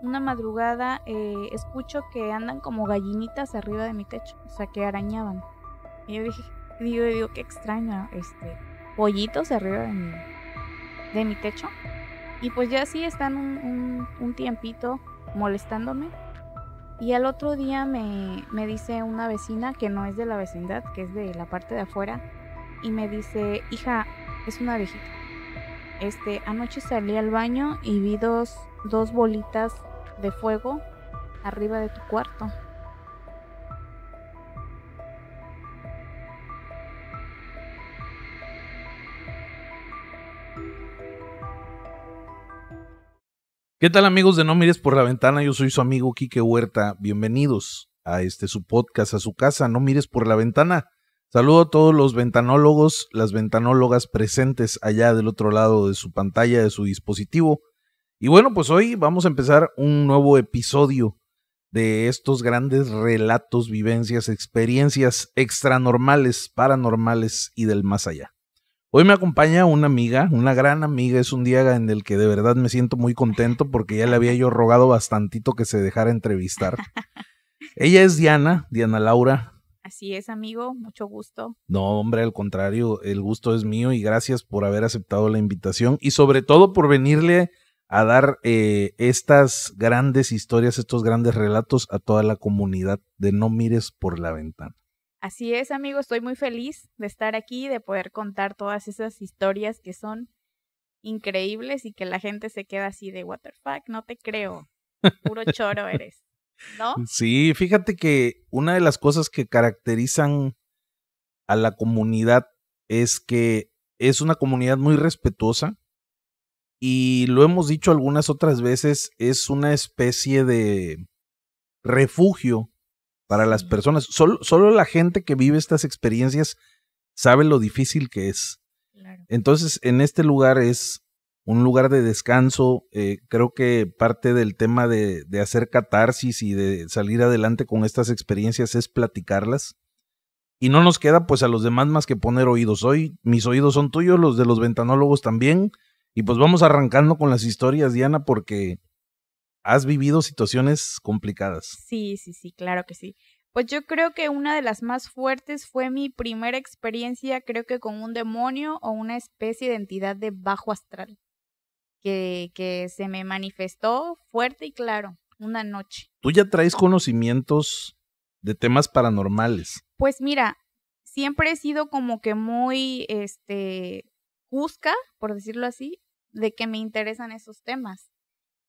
una madrugada eh, escucho que andan como gallinitas arriba de mi techo, o sea, que arañaban. Y yo dije, digo, qué extraño, este, pollitos arriba de mi, de mi techo. Y pues ya sí están un, tiempito molestándome. Y al otro día me, dice una vecina que no es de la vecindad, que es de la parte de afuera, y me dice, hija, es una viejita Este, anoche salí al baño y vi dos, dos bolitas de fuego arriba de tu cuarto. ¿Qué tal amigos de No Mires por la Ventana? Yo soy su amigo Quique Huerta. Bienvenidos a este su podcast, a su casa. No Mires por la Ventana. Saludo a todos los ventanólogos, las ventanólogas presentes allá del otro lado de su pantalla, de su dispositivo. Y bueno, pues hoy vamos a empezar un nuevo episodio de estos grandes relatos, vivencias, experiencias extranormales, paranormales y del más allá. Hoy me acompaña una amiga, una gran amiga, es un día en el que de verdad me siento muy contento porque ya le había yo rogado bastantito que se dejara entrevistar. Ella es Diana, Diana Laura. Así es, amigo, mucho gusto. No, hombre, al contrario, el gusto es mío y gracias por haber aceptado la invitación y sobre todo por venirle a dar eh, estas grandes historias, estos grandes relatos a toda la comunidad de No Mires por la Ventana. Así es, amigo. estoy muy feliz de estar aquí, de poder contar todas esas historias que son increíbles y que la gente se queda así de what the fuck, no te creo, puro choro eres, ¿no? Sí, fíjate que una de las cosas que caracterizan a la comunidad es que es una comunidad muy respetuosa, y lo hemos dicho algunas otras veces, es una especie de refugio para las personas. Solo, la gente que vive estas experiencias sabe lo difícil que es. Entonces, en este lugar es un lugar de descanso. Eh, creo que parte del tema de, de, hacer catarsis y de salir adelante con estas experiencias es platicarlas. Y no nos queda pues a los demás más que poner oídos. Hoy mis oídos son tuyos, los de los ventanólogos también. Y pues vamos arrancando con las historias, Diana, porque has vivido situaciones complicadas. Sí, sí, sí, claro que sí. Pues yo creo que una de las más fuertes fue mi primera experiencia, creo que con un demonio o una especie de entidad de bajo astral, que, se me manifestó fuerte y claro, una noche. Tú ya traes conocimientos de temas paranormales. Pues mira, siempre he sido como que muy, este, busca, por decirlo así, de que me interesan esos temas.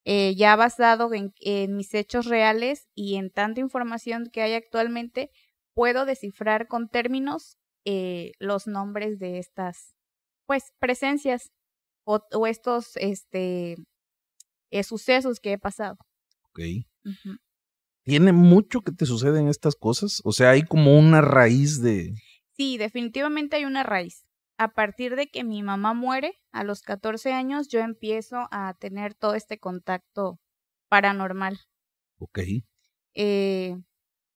Eh, ya basado en, mis hechos reales y en tanta información que hay actualmente, puedo descifrar con términos eh, los nombres de estas, pues, presencias o, estos, este, eh, sucesos que he pasado. Ok. ¿Tiene mucho que te suceden estas cosas? O sea, hay como una raíz de... Sí, definitivamente hay una raíz a partir de que mi mamá muere, a los 14 años, yo empiezo a tener todo este contacto paranormal. Ok. Eh,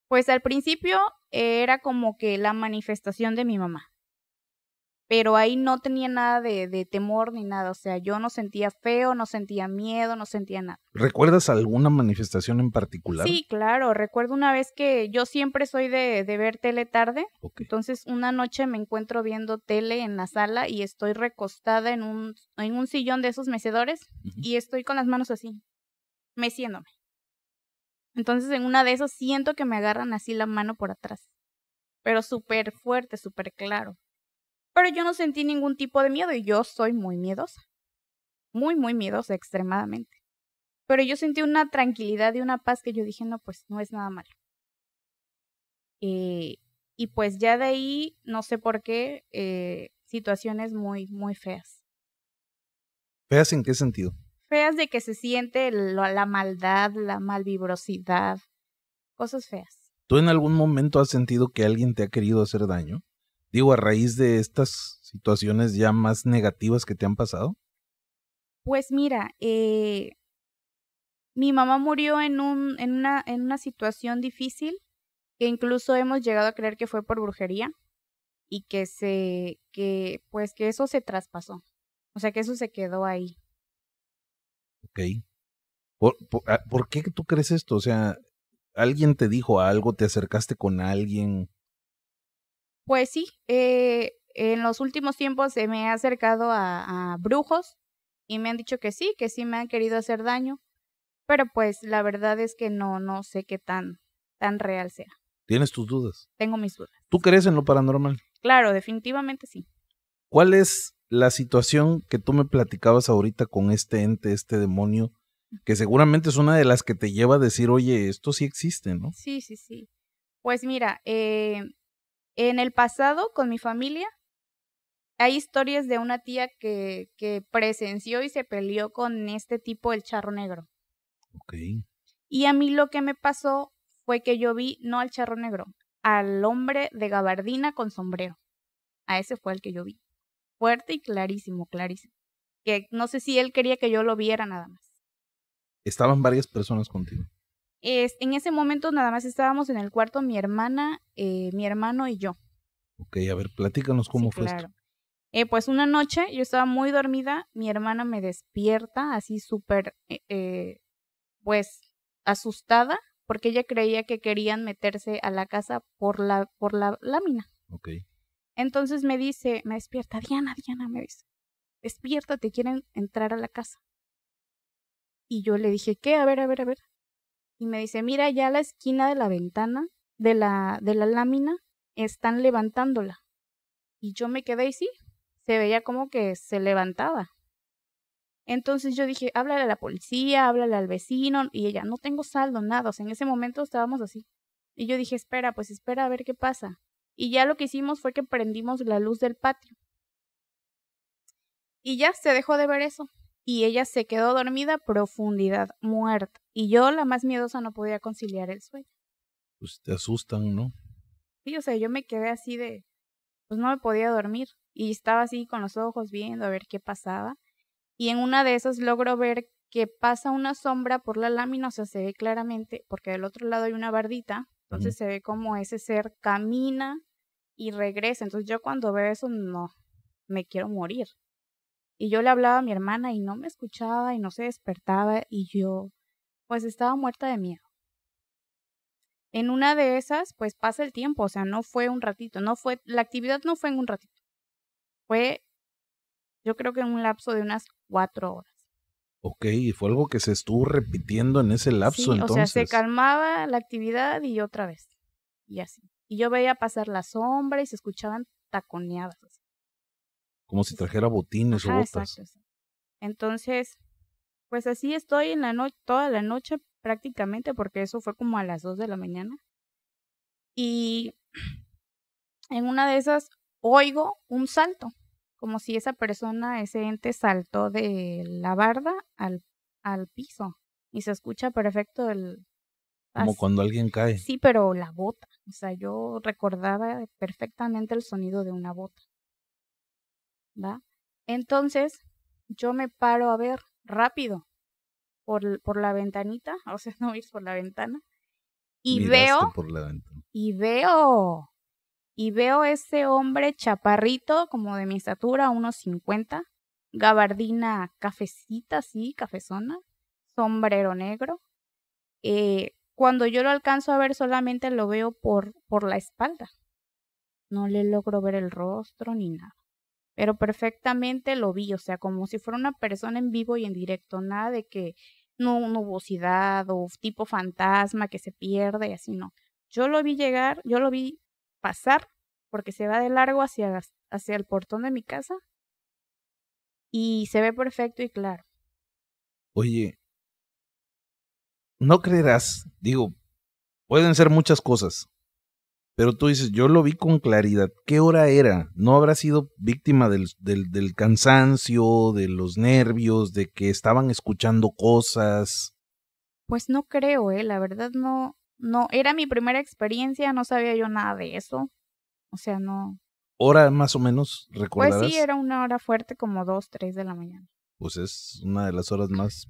pues al principio era como que la manifestación de mi mamá pero ahí no tenía nada de, de, temor ni nada, o sea, yo no sentía feo, no sentía miedo, no sentía nada. ¿Recuerdas alguna manifestación en particular? Sí, claro, recuerdo una vez que yo siempre soy de, de ver tele tarde, entonces una noche me encuentro viendo tele en la sala y estoy recostada en un, en un sillón de esos mecedores y estoy con las manos así, meciéndome. Entonces en una de esas siento que me agarran así la mano por atrás, pero súper fuerte, súper claro. Pero yo no sentí ningún tipo de miedo y yo soy muy miedosa. Muy, muy miedosa, extremadamente. Pero yo sentí una tranquilidad y una paz que yo dije, no, pues no es nada malo. Eh, y pues ya de ahí, no sé por qué, eh, situaciones muy, muy feas. ¿Feas en qué sentido? Feas de que se siente la, la maldad, la malvibrosidad, cosas feas. ¿Tú en algún momento has sentido que alguien te ha querido hacer daño? Digo, a raíz de estas situaciones ya más negativas que te han pasado. Pues mira, eh, mi mamá murió en, un, en, una, en una situación difícil que incluso hemos llegado a creer que fue por brujería y que se que pues que eso se traspasó. O sea, que eso se quedó ahí. Ok. ¿Por, por ah, qué tú crees esto? O sea, alguien te dijo algo, te acercaste con alguien, pues sí, eh, en los últimos tiempos se me ha acercado a, brujos y me han dicho que sí, que sí me han querido hacer daño, pero pues la verdad es que no, no sé qué tan, tan real sea. ¿Tienes tus dudas? Tengo mis dudas. ¿Tú crees en lo paranormal? Claro, definitivamente sí. ¿Cuál es la situación que tú me platicabas ahorita con este ente, este demonio, que seguramente es una de las que te lleva a decir, oye, esto sí existe, ¿no? Sí, sí, sí. Pues mira, eh, en el pasado, con mi familia, hay historias de una tía que, que presenció y se peleó con este tipo, el charro negro. Ok. Y a mí lo que me pasó fue que yo vi no al charro negro, al hombre de gabardina con sombrero. A ese fue el que yo vi. Fuerte y clarísimo, clarísimo. Que no sé si él quería que yo lo viera nada más. Estaban varias personas contigo en ese momento nada más estábamos en el cuarto mi hermana, eh, mi hermano y yo. Ok, a ver, platícanos cómo fue esto. Eh, pues una noche yo estaba muy dormida, mi hermana me despierta así súper, eh, eh, pues, asustada, porque ella creía que querían meterse a la casa por la, por la lámina. Ok. Entonces me dice, me despierta, Diana, Diana, me dice, despierta, te quieren entrar a la casa. Y yo le dije, ¿qué? A ver, a ver, a ver y me dice, mira, ya la esquina de la ventana, de la, de la lámina, están levantándola. Y yo me quedé y sí, se veía como que se levantaba. Entonces yo dije, háblale a la policía, háblale al vecino, y ella, no tengo saldo, nada, o sea, en ese momento estábamos así. Y yo dije, espera, pues espera a ver qué pasa. Y ya lo que hicimos fue que prendimos la luz del patio. Y ya se dejó de ver eso y ella se quedó dormida profundidad, muerta. Y yo, la más miedosa, no podía conciliar el sueño. Pues te asustan, ¿no? Sí, o sea, yo me quedé así de, pues no me podía dormir. Y estaba así con los ojos viendo a ver qué pasaba. Y en una de esas logro ver que pasa una sombra por la lámina, o sea, se ve claramente, porque del otro lado hay una bardita, entonces se ve como ese ser camina y regresa. Entonces yo cuando veo eso, no, me quiero morir. Y yo le hablaba a mi hermana y no me escuchaba y no se despertaba y yo pues estaba muerta de miedo. En una de esas pues pasa el tiempo, o sea, no fue un ratito, no fue la actividad no fue en un ratito. Fue yo creo que en un lapso de unas cuatro horas. Ok, y fue algo que se estuvo repitiendo en ese lapso entonces. O sea, se calmaba la actividad y otra vez. Y así. Y yo veía pasar la sombra y se escuchaban taconeadas. Como si trajera botines o botas. Entonces, pues así estoy en la noche, toda la noche prácticamente, porque eso fue como a las 2 de la mañana. Y en una de esas oigo un salto, como si esa persona, ese ente saltó de la barda al, al piso y se escucha perfecto el... Como cuando alguien cae. Sí, pero la bota. O sea, yo recordaba perfectamente el sonido de una bota. ¿va? Entonces, yo me paro a ver rápido por, por la ventanita, o sea, no ir por la ventana, y veo, y veo, y veo ese hombre chaparrito, como de mi estatura, unos 50, gabardina cafecita, sí, cafezona, sombrero negro. Eh, cuando yo lo alcanzo a ver solamente lo veo por, por la espalda. No le logro ver el rostro ni nada pero perfectamente lo vi, o sea, como si fuera una persona en vivo y en directo, nada de que no nubosidad o tipo fantasma que se pierde y así no. Yo lo vi llegar, yo lo vi pasar porque se va de largo hacia, hacia el portón de mi casa y se ve perfecto y claro. Oye, no creerás, digo, pueden ser muchas cosas, pero tú dices, yo lo vi con claridad. ¿Qué hora era? ¿No habrá sido víctima del, del, cansancio, de los nervios, de que estaban escuchando cosas? Pues no creo, eh. La verdad no, no. Era mi primera experiencia, no sabía yo nada de eso. O sea, no. ¿Hora más o menos Recuerdas. Pues sí, era una hora fuerte, como dos, tres de la mañana. Pues es una de las horas más,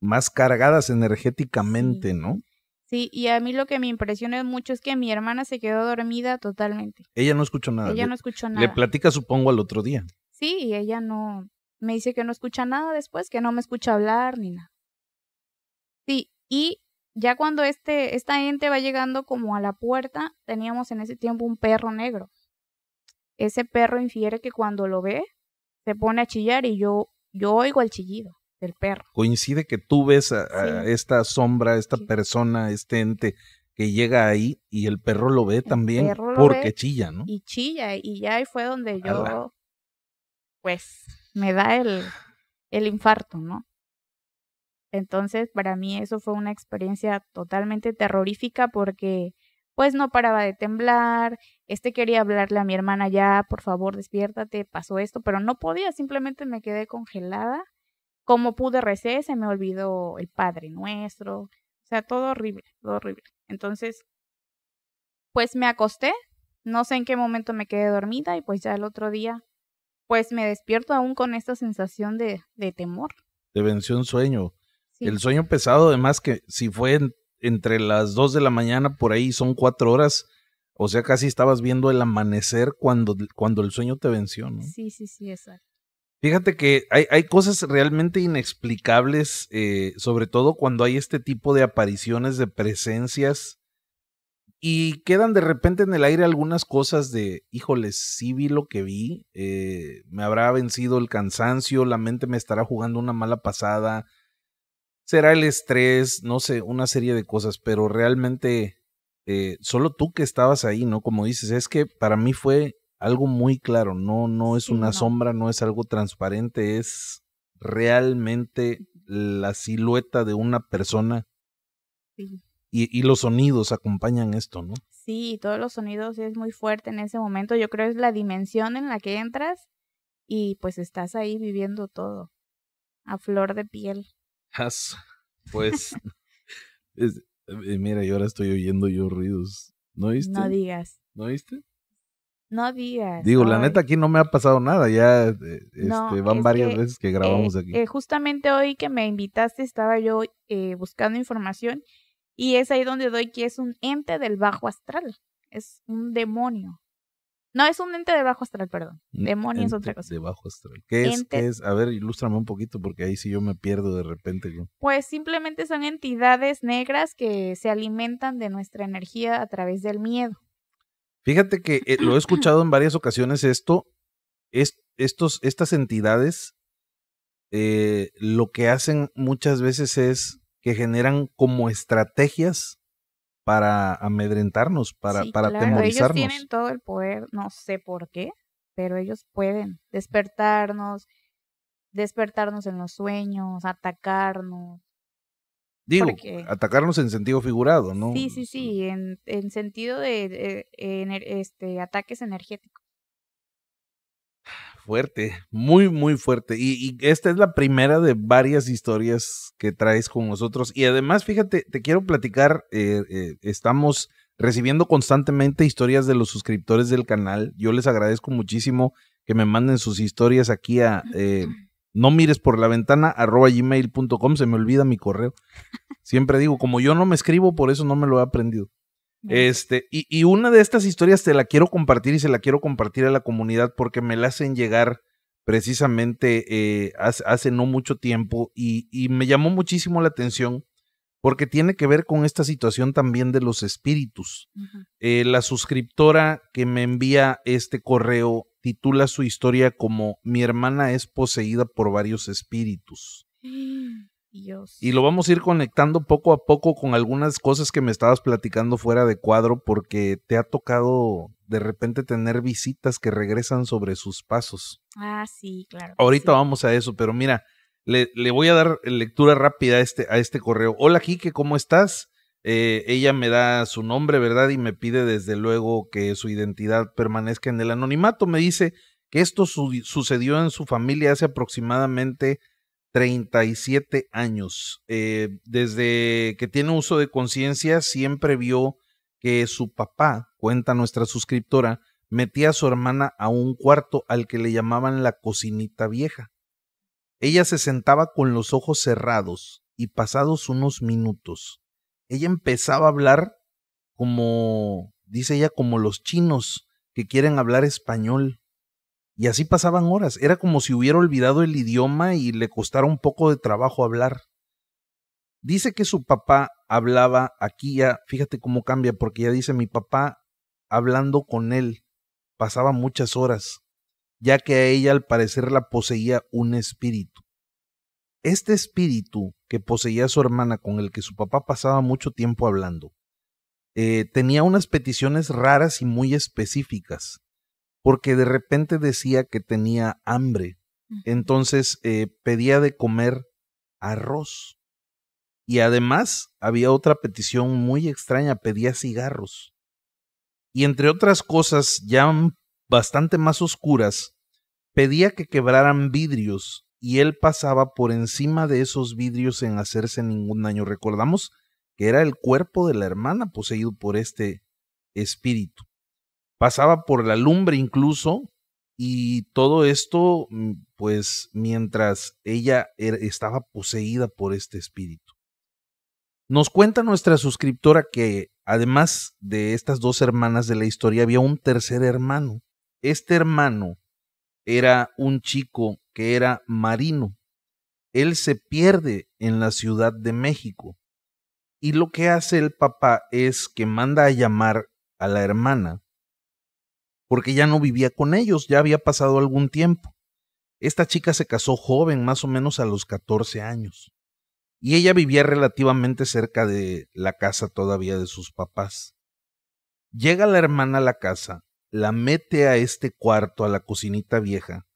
más cargadas energéticamente, ¿no? Sí, y a mí lo que me impresiona mucho es que mi hermana se quedó dormida totalmente. Ella no escuchó nada. Ella no escuchó nada. Le platica, supongo, al otro día. Sí, y ella no. Me dice que no escucha nada después, que no me escucha hablar ni nada. Sí, y ya cuando este, esta gente va llegando como a la puerta, teníamos en ese tiempo un perro negro. Ese perro infiere que cuando lo ve, se pone a chillar y yo, yo oigo el chillido del perro. Coincide que tú ves a, esta sombra, esta persona, este ente que llega ahí y el perro lo ve también porque chilla, ¿no? Y chilla, y ya ahí fue donde yo, pues, me da el, el infarto, ¿no? Entonces, para mí eso fue una experiencia totalmente terrorífica porque pues no paraba de temblar, este quería hablarle a mi hermana ya, por favor, despiértate, pasó esto, pero no podía, simplemente me quedé congelada como pude recé, se me olvidó el Padre Nuestro, o sea, todo horrible, todo horrible. Entonces, pues me acosté, no sé en qué momento me quedé dormida y pues ya el otro día, pues me despierto aún con esta sensación de, de temor. Te venció un sueño. El sueño pesado, además que si fue entre las dos de la mañana, por ahí son cuatro horas, o sea, casi estabas viendo el amanecer cuando, cuando el sueño te venció, ¿no? Sí, sí, sí, exacto. Fíjate que hay, cosas realmente inexplicables, eh, sobre todo cuando hay este tipo de apariciones de presencias y quedan de repente en el aire algunas cosas de, híjole, sí vi lo que vi, eh, me habrá vencido el cansancio, la mente me estará jugando una mala pasada, será el estrés, no sé, una serie de cosas, pero realmente eh, solo tú que estabas ahí, ¿no? Como dices, es que para mí fue algo muy claro, no, no es una sombra, no es algo transparente, es realmente la silueta de una persona. Y, y, los sonidos acompañan esto, ¿no? Sí, todos los sonidos es muy fuerte en ese momento. Yo creo es la dimensión en la que entras y pues estás ahí viviendo todo a flor de piel. Pues, eh, mira, yo ahora estoy oyendo yo ruidos. ¿No oíste? No digas. ¿No oíste? No había. Digo, la neta aquí no me ha pasado nada, ya eh, este, van varias veces que grabamos eh, aquí. Eh, justamente hoy que me invitaste estaba yo buscando información y es ahí donde doy que es un ente del bajo astral, es un demonio. No, es un ente de bajo astral, perdón. Demonio es otra cosa. bajo astral. ¿Qué es, ¿Qué es? A ver, ilústrame un poquito porque ahí sí yo me pierdo de repente. Pues simplemente son entidades negras que se alimentan de nuestra energía a través del miedo. Fíjate que eh, lo he escuchado en varias ocasiones esto, es, estos, estas entidades eh, lo que hacen muchas veces es que generan como estrategias para amedrentarnos, para, sí, tienen todo el poder, no sé por qué, pero ellos pueden despertarnos, despertarnos en los sueños, atacarnos, Digo, atacarnos en sentido figurado, ¿no? Sí, sí, sí, en, sentido de, eh, este, ataques energéticos. Fuerte, muy, muy fuerte. Y, esta es la primera de varias historias que traes con nosotros. Y además, fíjate, te quiero platicar, eh, eh, estamos recibiendo constantemente historias de los suscriptores del canal. Yo les agradezco muchísimo que me manden sus historias aquí a... no mires por la ventana, arroba gmail.com, se me olvida mi correo. Siempre digo, como yo no me escribo, por eso no me lo he aprendido. Este, y, una de estas historias te la quiero compartir y se la quiero compartir a la comunidad porque me la hacen llegar precisamente eh, hace, no mucho tiempo y, me llamó muchísimo la atención porque tiene que ver con esta situación también de los espíritus. Eh, la suscriptora que me envía este correo titula su historia como Mi hermana es poseída por varios espíritus. Y lo vamos a ir conectando poco a poco con algunas cosas que me estabas platicando fuera de cuadro porque te ha tocado de repente tener visitas que regresan sobre sus pasos. Ah, sí, claro. Ahorita vamos a eso, pero mira, le, voy a dar lectura rápida a este, a este correo. Hola, Quique, ¿cómo estás? Eh, ella me da su nombre, ¿verdad? Y me pide desde luego que su identidad permanezca en el anonimato. Me dice que esto sucedió en su familia hace aproximadamente 37 años. Eh, desde que tiene uso de conciencia, siempre vio que su papá, cuenta nuestra suscriptora, metía a su hermana a un cuarto al que le llamaban la cocinita vieja. Ella se sentaba con los ojos cerrados y pasados unos minutos ella empezaba a hablar como, dice ella, como los chinos que quieren hablar español. Y así pasaban horas. Era como si hubiera olvidado el idioma y le costara un poco de trabajo hablar. Dice que su papá hablaba aquí ya, fíjate cómo cambia, porque ya dice mi papá hablando con él, pasaba muchas horas, ya que a ella al parecer la poseía un espíritu. Este espíritu que poseía su hermana con el que su papá pasaba mucho tiempo hablando, eh, tenía unas peticiones raras y muy específicas, porque de repente decía que tenía hambre, entonces eh, pedía de comer arroz. Y además había otra petición muy extraña, pedía cigarros. Y entre otras cosas ya bastante más oscuras, pedía que quebraran vidrios y él pasaba por encima de esos vidrios sin hacerse ningún daño. Recordamos que era el cuerpo de la hermana poseído por este espíritu. Pasaba por la lumbre incluso y todo esto mm, pues mientras ella er, estaba poseída por este espíritu. Nos cuenta nuestra suscriptora que además de estas dos hermanas de la historia había un tercer hermano. Este hermano era un chico que era marino. Él se pierde en la Ciudad de México. Y lo que hace el papá es que manda a llamar a la hermana, porque ya no vivía con ellos, ya había pasado algún tiempo. Esta chica se casó joven, más o menos a los 14 años, y ella vivía relativamente cerca de la casa todavía de sus papás. Llega la hermana a la casa, la mete a este cuarto, a la cocinita vieja,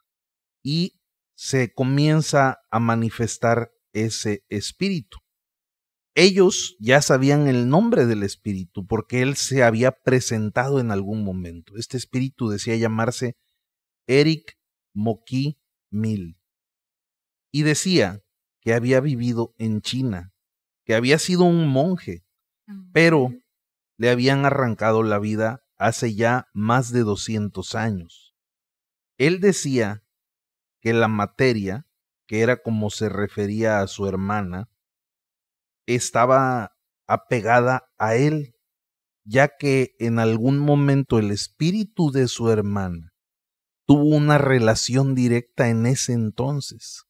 y se comienza a manifestar ese espíritu. Ellos ya sabían el nombre del espíritu porque él se había presentado en algún momento. Este espíritu decía llamarse Eric Moki Mil y decía que había vivido en China, que había sido un monje, ah. pero le habían arrancado la vida hace ya más de 200 años. Él decía que la materia, que era como se refería a su hermana, estaba apegada a él, ya que en algún momento el espíritu de su hermana tuvo una relación directa en ese entonces.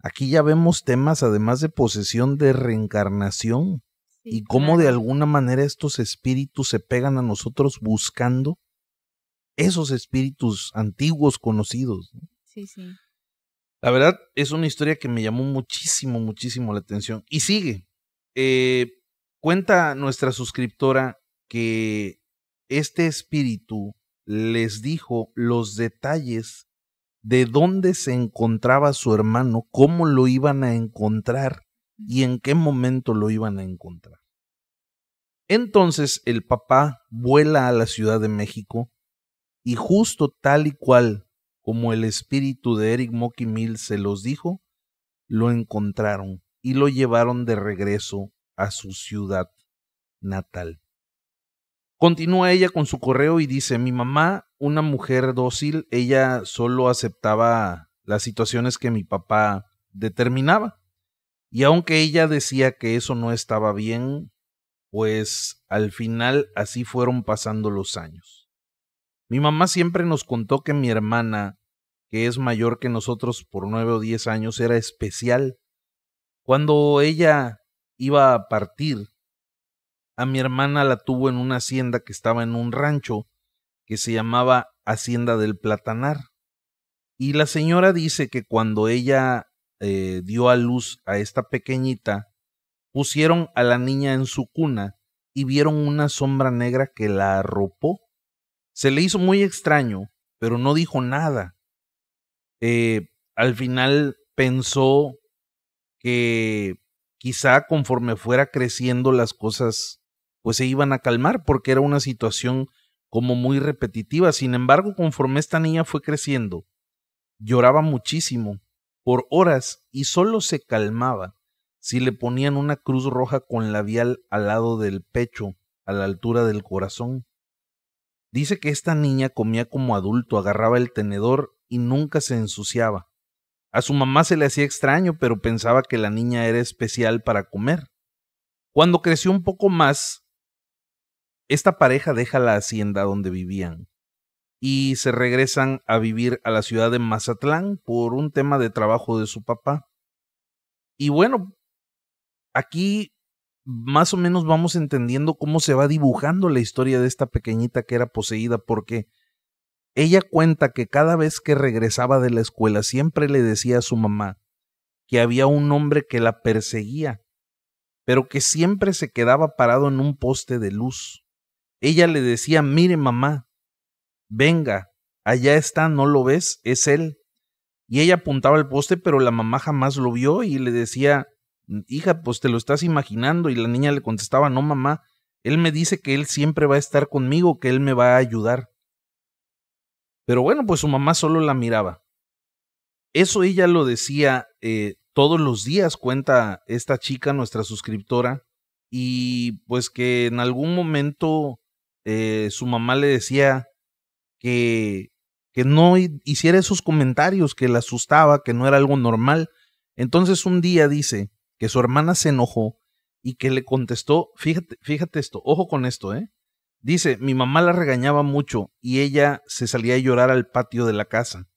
Aquí ya vemos temas, además de posesión, de reencarnación y cómo de alguna manera estos espíritus se pegan a nosotros buscando esos espíritus antiguos conocidos sí, sí. La verdad, es una historia que me llamó muchísimo, muchísimo la atención. Y sigue. Eh, cuenta nuestra suscriptora que este espíritu les dijo los detalles de dónde se encontraba su hermano, cómo lo iban a encontrar y en qué momento lo iban a encontrar. Entonces el papá vuela a la Ciudad de México y justo tal y cual como el espíritu de Eric Mocky se los dijo, lo encontraron y lo llevaron de regreso a su ciudad natal. Continúa ella con su correo y dice, mi mamá, una mujer dócil, ella solo aceptaba las situaciones que mi papá determinaba. Y aunque ella decía que eso no estaba bien, pues al final así fueron pasando los años. Mi mamá siempre nos contó que mi hermana, que es mayor que nosotros por nueve o diez años, era especial. Cuando ella iba a partir, a mi hermana la tuvo en una hacienda que estaba en un rancho que se llamaba Hacienda del Platanar. Y la señora dice que cuando ella eh, dio a luz a esta pequeñita, pusieron a la niña en su cuna y vieron una sombra negra que la arropó se le hizo muy extraño, pero no dijo nada. Eh, al final pensó que quizá conforme fuera creciendo las cosas, pues se iban a calmar porque era una situación como muy repetitiva. Sin embargo, conforme esta niña fue creciendo, lloraba muchísimo por horas y solo se calmaba si le ponían una cruz roja con labial al lado del pecho, a la altura del corazón. Dice que esta niña comía como adulto, agarraba el tenedor y nunca se ensuciaba. A su mamá se le hacía extraño, pero pensaba que la niña era especial para comer. Cuando creció un poco más, esta pareja deja la hacienda donde vivían y se regresan a vivir a la ciudad de Mazatlán por un tema de trabajo de su papá. Y bueno, aquí más o menos vamos entendiendo cómo se va dibujando la historia de esta pequeñita que era poseída, porque ella cuenta que cada vez que regresaba de la escuela siempre le decía a su mamá que había un hombre que la perseguía, pero que siempre se quedaba parado en un poste de luz. Ella le decía, mire mamá, venga, allá está, ¿no lo ves? Es él. Y ella apuntaba al poste, pero la mamá jamás lo vio y le decía, Mm, hija, pues te lo estás imaginando. Y la niña le contestaba, no, mamá, él me dice que él siempre va a estar conmigo, que él me va a ayudar. Pero bueno, pues su mamá solo la miraba. Eso ella lo decía eh, todos los días, cuenta esta chica, nuestra suscriptora, y pues que en algún momento eh, su mamá le decía que, que no hiciera esos comentarios, que la asustaba, que no era algo normal. Entonces un día dice, que su hermana se enojó y que le contestó, fíjate, fíjate esto, ojo con esto, ¿eh? Dice, mi mamá la regañaba mucho y ella se salía a llorar al patio de la casa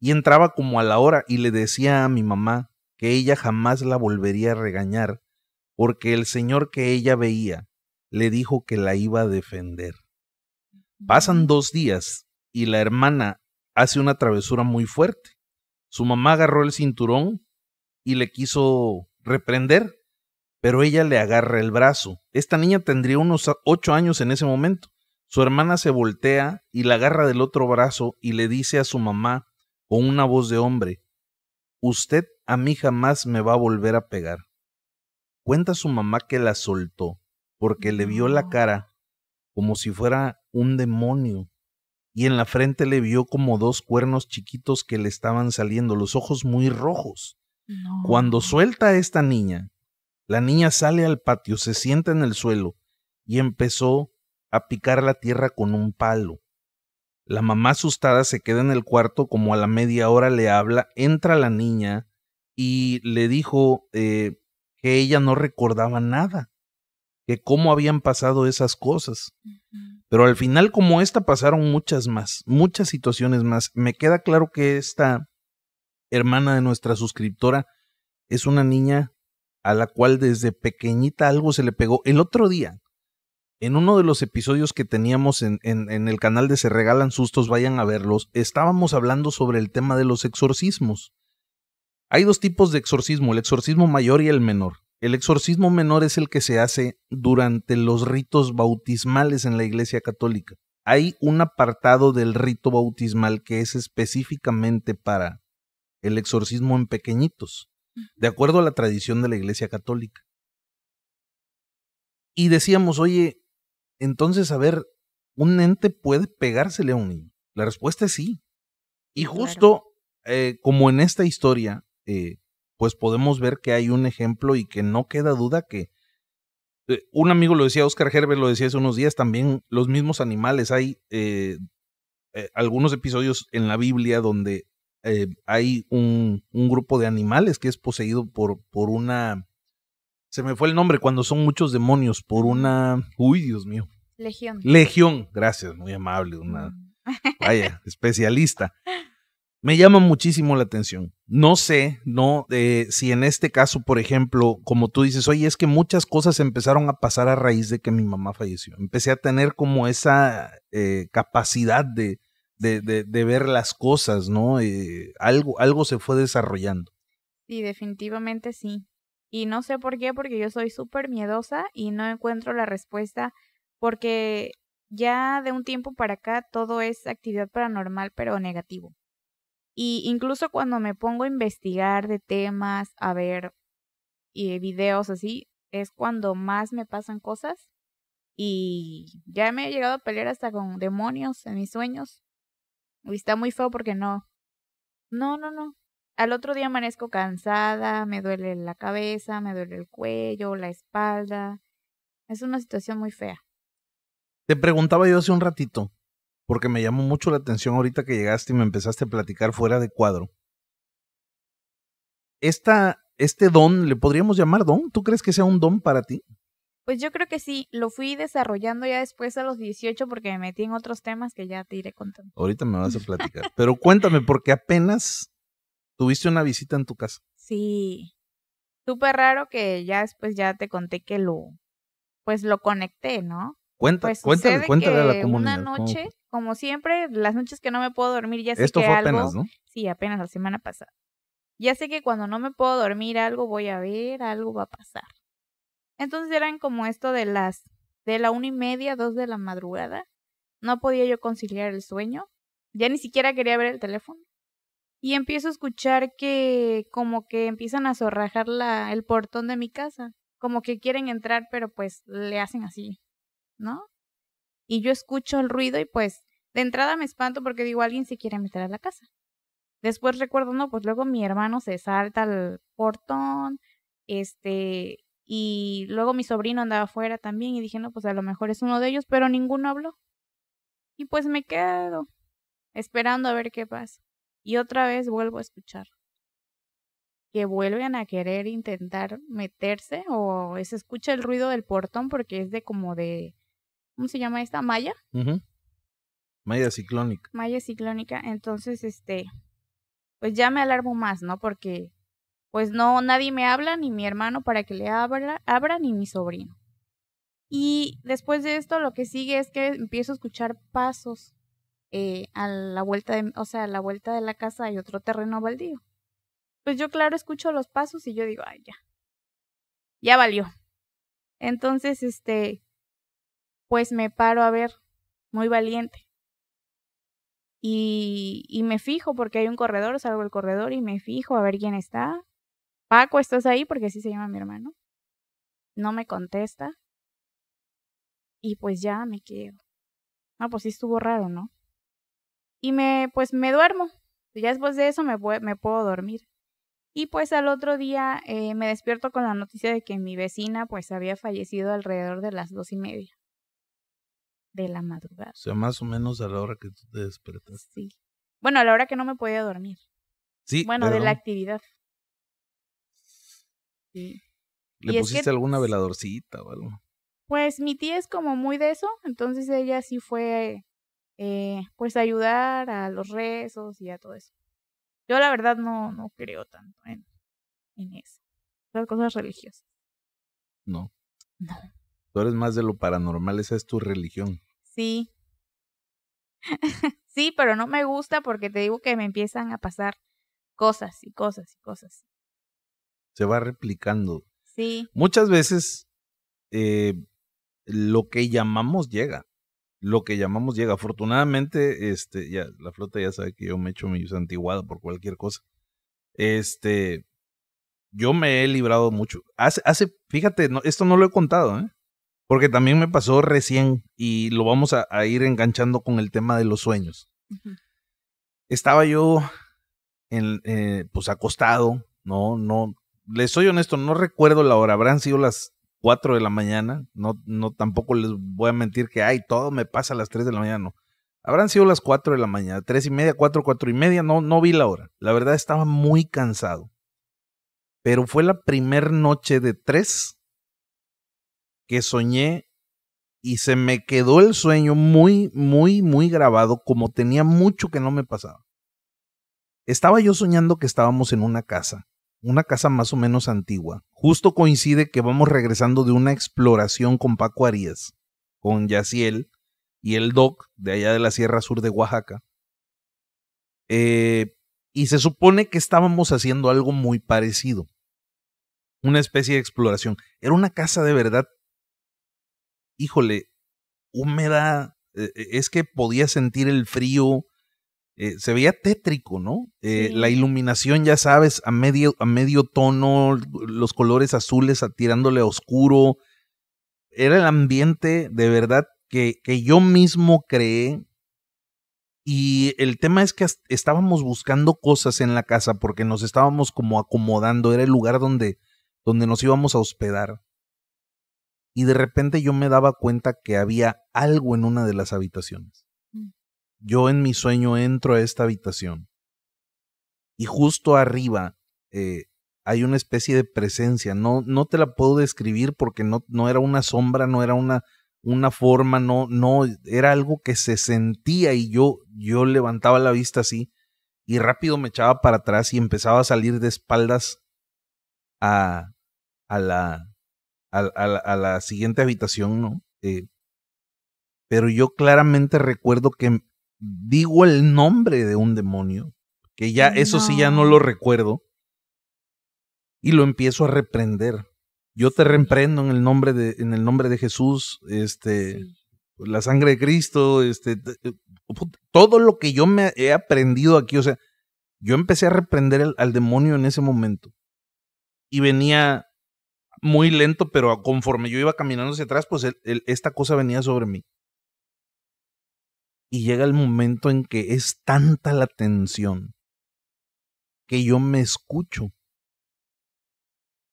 y entraba como a la hora y le decía a mi mamá que ella jamás la volvería a regañar porque el señor que ella veía le dijo que la iba a defender. Pasan dos días y la hermana hace una travesura muy fuerte. Su mamá agarró el cinturón y le quiso reprender, pero ella le agarra el brazo. Esta niña tendría unos ocho años en ese momento. Su hermana se voltea y la agarra del otro brazo y le dice a su mamá con una voz de hombre, Usted a mí jamás me va a volver a pegar. Cuenta su mamá que la soltó porque le vio la cara como si fuera un demonio y en la frente le vio como dos cuernos chiquitos que le estaban saliendo, los ojos muy rojos. Cuando suelta a esta niña, la niña sale al patio, se sienta en el suelo y empezó a picar la tierra con un palo. La mamá asustada se queda en el cuarto como a la media hora le habla, entra la niña y le dijo eh, que ella no recordaba nada, que cómo habían pasado esas cosas. Pero al final como esta pasaron muchas más, muchas situaciones más. Me queda claro que esta hermana de nuestra suscriptora, es una niña a la cual desde pequeñita algo se le pegó. El otro día, en uno de los episodios que teníamos en, el canal de Se Regalan Sustos, vayan a verlos, estábamos hablando sobre el tema de los exorcismos. Hay dos tipos de exorcismo, el exorcismo mayor y el menor. El exorcismo menor es el que se hace durante los ritos bautismales en la Iglesia Católica. Hay un apartado del rito bautismal que es específicamente para el exorcismo en pequeñitos, mm. de acuerdo a la tradición de la Iglesia Católica. Y decíamos, oye, entonces, a ver, ¿un ente puede pegársele a un niño? La respuesta es sí. Y justo eh, como en esta historia, eh, pues podemos ver que hay un ejemplo y que no queda duda que eh, un amigo lo decía, Oscar Herbert, lo decía hace unos días, también los mismos animales, hay algunos episodios en la Biblia donde eh, hay un, grupo de animales que es poseído por, por una... Se me fue el nombre cuando son muchos demonios, por una... Uy, Dios mío. Legión. Legión, gracias, muy amable, una... Mm. Vaya, especialista. Me llama muchísimo la atención. No sé, no, eh, si en este caso, por ejemplo, como tú dices, oye, es que muchas cosas empezaron a pasar a raíz de que mi mamá falleció. Empecé a tener como esa eh, capacidad de, de, de, de ver las cosas, ¿no? Eh, algo, algo se fue desarrollando. Sí, definitivamente sí. Y no sé por qué, porque yo soy súper miedosa y no encuentro la respuesta, porque ya de un tiempo para acá todo es actividad paranormal, pero negativo. Y incluso cuando me pongo a investigar de temas, a ver y eh, videos así, es cuando más me pasan cosas. Y ya me he llegado a pelear hasta con demonios en mis sueños. Y está muy feo porque no. No, no, no. Al otro día amanezco cansada, me duele la cabeza, me duele el cuello, la espalda. Es una situación muy fea. Te preguntaba yo hace un ratito, porque me llamó mucho la atención ahorita que llegaste y me empezaste a platicar fuera de cuadro. Esta, este don, ¿le podríamos llamar don? ¿Tú crees que sea un don para ti? Pues yo creo que sí, lo fui desarrollando ya después a los 18 porque me metí en otros temas que ya te iré contando. Ahorita me vas a platicar. Pero cuéntame, porque apenas tuviste una visita en tu casa. Sí. Súper raro que ya después ya te conté que lo, pues lo conecté, ¿no? Cuenta, pues cuéntale, cuéntale Una noche, como siempre, las noches que no me puedo dormir ya sé Esto que fue algo, apenas, ¿no? Sí, apenas la semana pasada. Ya sé que cuando no me puedo dormir algo voy a ver, algo va a pasar. Entonces eran como esto de las de la una y media, dos de la madrugada. No podía yo conciliar el sueño. Ya ni siquiera quería ver el teléfono. Y empiezo a escuchar que como que empiezan a zorrajar la, el portón de mi casa. Como que quieren entrar, pero pues le hacen así, ¿no? Y yo escucho el ruido y pues de entrada me espanto porque digo alguien se quiere meter a la casa. Después recuerdo, no, pues luego mi hermano se salta al portón, este, y luego mi sobrino andaba afuera también y dije, no, pues a lo mejor es uno de ellos, pero ninguno habló. Y pues me quedo esperando a ver qué pasa. Y otra vez vuelvo a escuchar que vuelven a querer intentar meterse o se escucha el ruido del portón porque es de como de, ¿cómo se llama esta? ¿Maya? Maya Malla ciclónica. Malla ciclónica. Entonces, este, pues ya me alarmo más, ¿no? Porque pues no, nadie me habla, ni mi hermano para que le abra, abra ni mi sobrino. Y después de esto lo que sigue es que empiezo a escuchar pasos eh, a la vuelta de, o sea, a la vuelta de la casa y otro terreno baldío. Pues yo claro escucho los pasos y yo digo, ay ya, ya valió. Entonces, este, pues me paro a ver, muy valiente. Y, y me fijo porque hay un corredor, salgo del corredor y me fijo a ver quién está. Paco, ¿estás ahí? Porque así se llama mi hermano. No me contesta. Y pues ya me quedo. Ah, pues sí estuvo raro, ¿no? Y me, pues me duermo. Ya después de eso me, puedo dormir. Y pues al otro día eh, me despierto con la noticia de que mi vecina pues había fallecido alrededor de las dos y media de la madrugada. O sea, más o menos a la hora que tú te despertas. Sí. Bueno, a la hora que no me podía dormir. Sí. Bueno, de la actividad. ¿Le pusiste alguna veladorcita o algo? Pues mi tía es como muy de eso, entonces ella sí fue eh, pues ayudar a los rezos y a todo eso. Yo la verdad no, no creo tanto en, en eso, las cosas religiosas. No. No. Tú eres más de lo paranormal, esa es tu religión. Sí. sí, pero no me gusta porque te digo que me empiezan a pasar cosas y cosas y cosas se va replicando. Sí. Muchas veces eh, lo que llamamos llega. Lo que llamamos llega. Afortunadamente, este, ya, la flota ya sabe que yo me echo mi santiguado por cualquier cosa. Este, yo me he librado mucho. Hace, hace, fíjate, esto no lo he contado, ¿eh? Porque también me pasó recién y lo vamos a, ir enganchando con el tema de los sueños. Estaba yo en, eh, pues acostado, no, no, les soy honesto, no recuerdo la hora, habrán sido las 4 de la mañana, no, no tampoco les voy a mentir que, ay, todo me pasa a las 3 de la mañana, Habrán sido las 4 de la mañana, 3 y media, 4, 4 y media, no, no vi la hora. La verdad estaba muy cansado. Pero fue la primer noche de 3 que soñé y se me quedó el sueño muy, muy, muy grabado, como tenía mucho que no me pasaba. Estaba yo soñando que estábamos en una casa una casa más o menos antigua. Justo coincide que vamos regresando de una exploración con Paco Arias, con Yaciel y el Doc de allá de la Sierra Sur de Oaxaca. Eh, y se supone que estábamos haciendo algo muy parecido. Una especie de exploración. Era una casa de verdad, híjole, húmeda. Eh, eh, es que podía sentir el frío, eh, se veía tétrico, ¿no? Eh, la iluminación, ya sabes, a medio, a medio tono, los colores azules tirándole a oscuro. Era el ambiente de verdad que, que yo mismo creé. Y el tema es que estábamos buscando cosas en la casa porque nos estábamos como acomodando. Era el lugar donde, donde nos íbamos a hospedar. Y de repente yo me daba cuenta que había algo en una de las habitaciones yo en mi sueño entro a esta habitación y justo arriba eh, hay una especie de presencia. No, no te la puedo describir porque no, no era una sombra, no era una, una forma, no, no, era algo que se sentía y yo, yo levantaba la vista así y rápido me echaba para atrás y empezaba a salir de espaldas a, la, siguiente habitación, ¿no? Eh, pero yo claramente recuerdo que digo el nombre de un demonio, que ya eso sí ya no lo recuerdo, y lo empiezo a reprender. Yo te reprendo en el nombre de, en el nombre de Jesús, este, la sangre de Cristo, este, eh, todo lo que yo me he aprendido aquí, o sea, yo empecé a reprender al demonio en ese momento. Y venía muy lento, pero conforme yo iba caminando hacia atrás, pues esta cosa venía sobre mí. Y llega el momento en que es tanta la tensión que yo me escucho.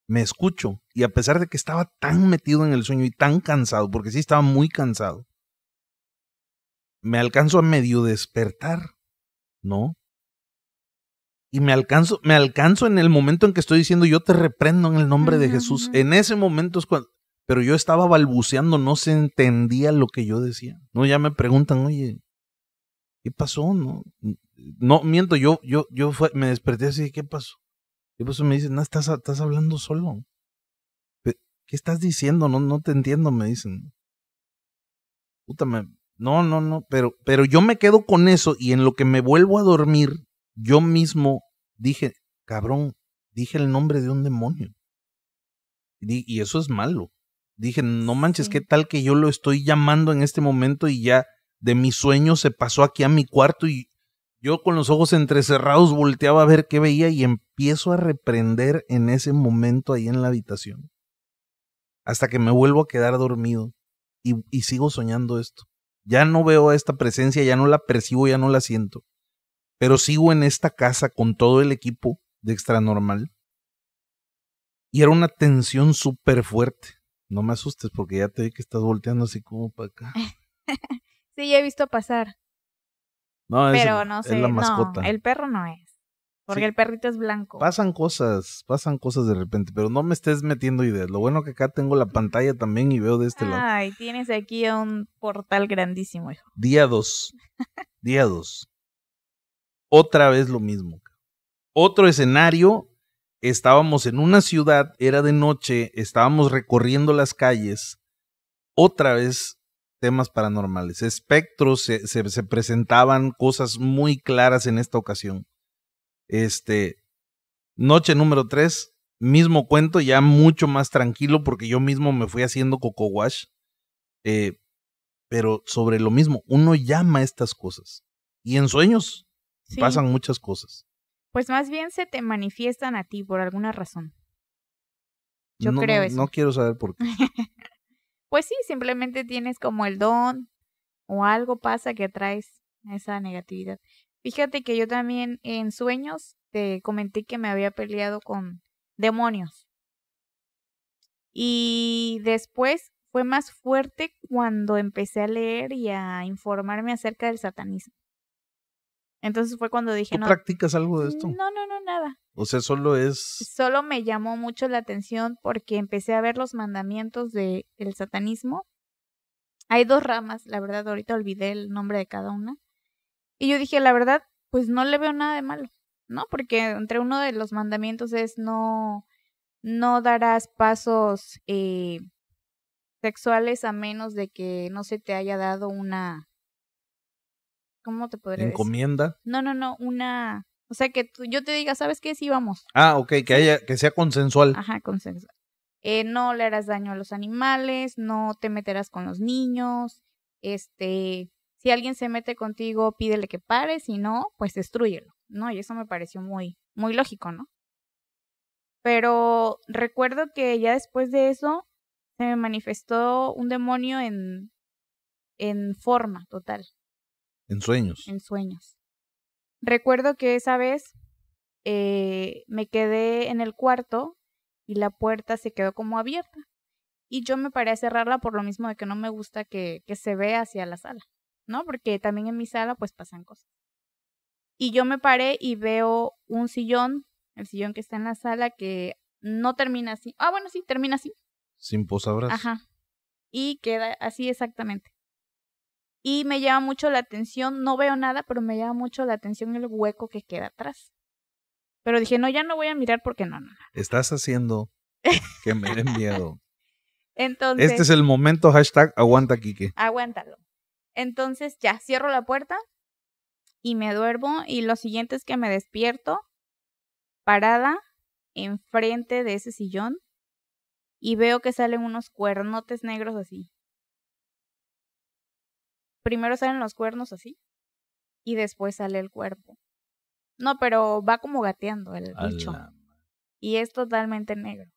Me escucho. Y a pesar de que estaba tan metido en el sueño y tan cansado, porque sí estaba muy cansado, me alcanzo a medio despertar, ¿no? Y me alcanzo, me alcanzo en el momento en que estoy diciendo yo te reprendo en el nombre de Jesús. En ese momento es cuando pero yo estaba balbuceando, no se entendía lo que yo decía. No, ya me preguntan, oye, ¿qué pasó? No, no miento, yo, yo, yo me desperté así, ¿qué pasó? Y pasó? Me dicen, no, estás, estás hablando solo. ¿Qué estás diciendo? No, no te entiendo, me dicen. Puta, no, no, no, pero, pero yo me quedo con eso y en lo que me vuelvo a dormir, yo mismo dije, cabrón, dije el nombre de un demonio. Y, eso es malo. Dije, no manches, ¿qué tal que yo lo estoy llamando en este momento y ya de mi sueño se pasó aquí a mi cuarto y yo con los ojos entrecerrados volteaba a ver qué veía y empiezo a reprender en ese momento ahí en la habitación. Hasta que me vuelvo a quedar dormido y, sigo soñando esto. Ya no veo a esta presencia, ya no la percibo, ya no la siento. Pero sigo en esta casa con todo el equipo de Normal Y era una tensión súper fuerte. No me asustes porque ya te vi que estás volteando así como para acá. Sí, he visto pasar. No, es, pero no sé, es mascota. el perro no es. Porque el perrito es blanco. Pasan cosas, pasan cosas de repente, pero no me estés metiendo ideas. Lo bueno que acá tengo la pantalla también y veo de este lado. Ay, tienes aquí un portal grandísimo, hijo. Día dos. día dos. Otra vez lo mismo. Otro escenario. Estábamos en una ciudad, era de noche, estábamos recorriendo las calles. Otra vez temas paranormales, espectros, se, se, presentaban cosas muy claras en esta ocasión. Este, noche número 3, mismo cuento, ya mucho más tranquilo porque yo mismo me fui haciendo coco wash, eh, pero sobre lo mismo, uno llama estas cosas y en sueños pasan muchas cosas. Pues más bien se te manifiestan a ti por alguna razón. Yo creo eso. No quiero saber por qué. pues sí, simplemente tienes como el don o algo pasa que atraes esa negatividad. Fíjate que yo también en sueños te comenté que me había peleado con demonios. Y después fue más fuerte cuando empecé a leer y a informarme acerca del satanismo. Entonces fue cuando dije, ¿Tú no. practicas algo de esto? No, no, no, nada. O sea, solo es. Solo me llamó mucho la atención porque empecé a ver los mandamientos del satanismo. Hay dos ramas, la verdad, ahorita olvidé el nombre de cada una. Y yo dije, la verdad, pues no le veo nada de malo, ¿no? Porque entre uno de los mandamientos es no, no darás pasos eh, sexuales a menos de que no se te haya dado una ¿cómo te podría ¿Encomienda? No, no, no, una... O sea, que yo te diga, ¿sabes qué? Sí, vamos. Ah, ok, que, haya, que sea consensual. Ajá, consensual. Eh, no le harás daño a los animales, no te meterás con los niños, este, si alguien se mete contigo, pídele que pare, si no, pues destruyelo, ¿no? Y eso me pareció muy, muy lógico, ¿no? Pero recuerdo que ya después de eso se me manifestó un demonio en, en forma total. En sueños. En sueños. Recuerdo que esa vez eh, me quedé en el cuarto y la puerta se quedó como abierta. Y yo me paré a cerrarla por lo mismo de que no me gusta que, se vea hacia la sala, ¿no? Porque también en mi sala pues pasan cosas. Y yo me paré y veo un sillón, el sillón que está en la sala, que no termina así. Ah, bueno, sí, termina así. Sin posabras. Ajá. Y queda así exactamente. Y me llama mucho la atención, no veo nada, pero me llama mucho la atención el hueco que queda atrás. Pero dije, no, ya no voy a mirar porque no, no. no. Estás haciendo que me den miedo. Entonces. Este es el momento, hashtag aguanta Kike. Aguántalo. Entonces ya cierro la puerta y me duermo. Y lo siguiente es que me despierto parada enfrente de ese sillón y veo que salen unos cuernotes negros así primero salen los cuernos así y después sale el cuerpo. No, pero va como gateando el bicho. Y es totalmente negro.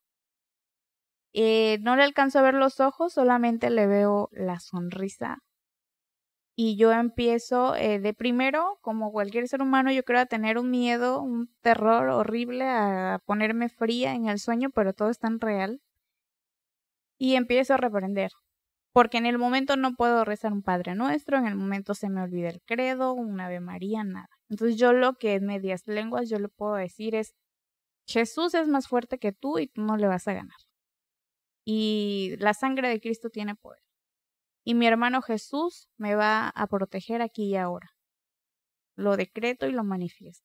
Eh, no le alcanzo a ver los ojos, solamente le veo la sonrisa. Y yo empiezo eh, de primero, como cualquier ser humano, yo creo a tener un miedo, un terror horrible, a ponerme fría en el sueño, pero todo es tan real. Y empiezo a reprender. Porque en el momento no puedo rezar un Padre Nuestro, en el momento se me olvida el credo, un Ave María, nada. Entonces yo lo que en medias lenguas yo le puedo decir es, Jesús es más fuerte que tú y tú no le vas a ganar. Y la sangre de Cristo tiene poder. Y mi hermano Jesús me va a proteger aquí y ahora. Lo decreto y lo manifiesto.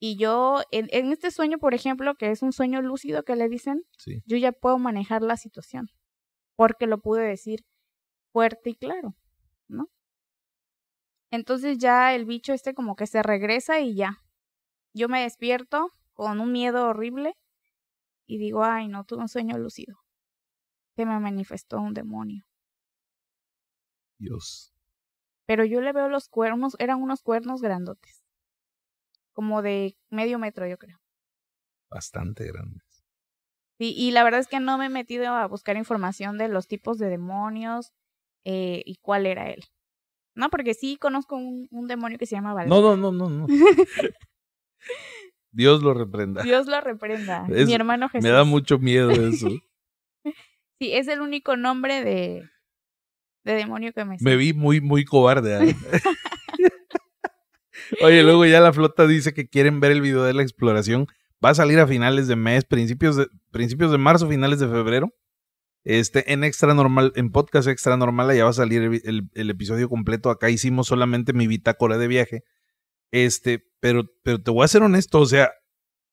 Y yo, en, este sueño, por ejemplo, que es un sueño lúcido que le dicen, yo ya puedo manejar la situación porque lo pude decir fuerte y claro, ¿no? Entonces ya el bicho este como que se regresa y ya. Yo me despierto con un miedo horrible y digo, ay, no, tuve un sueño lúcido, que me manifestó un demonio. Dios. Pero yo le veo los cuernos, eran unos cuernos grandotes, como de medio metro, yo creo. Bastante grande y la verdad es que no me he metido a buscar información de los tipos de demonios eh, y cuál era él. No, porque sí conozco un, demonio que se llama No, no, no, no, Dios lo reprenda. Dios lo reprenda. Mi hermano Jesús. Me da mucho miedo eso. sí, es el único nombre de, de demonio que me... Me vi muy, muy cobarde. ¿eh? Oye, luego ya la flota dice que quieren ver el video de la exploración Va a salir a finales de mes, principios de, principios de marzo, finales de febrero. Este, en Extra Normal, en Podcast Extra Normal, allá va a salir el, episodio completo. Acá hicimos solamente mi bitácora de viaje. Este, pero, pero te voy a ser honesto, o sea,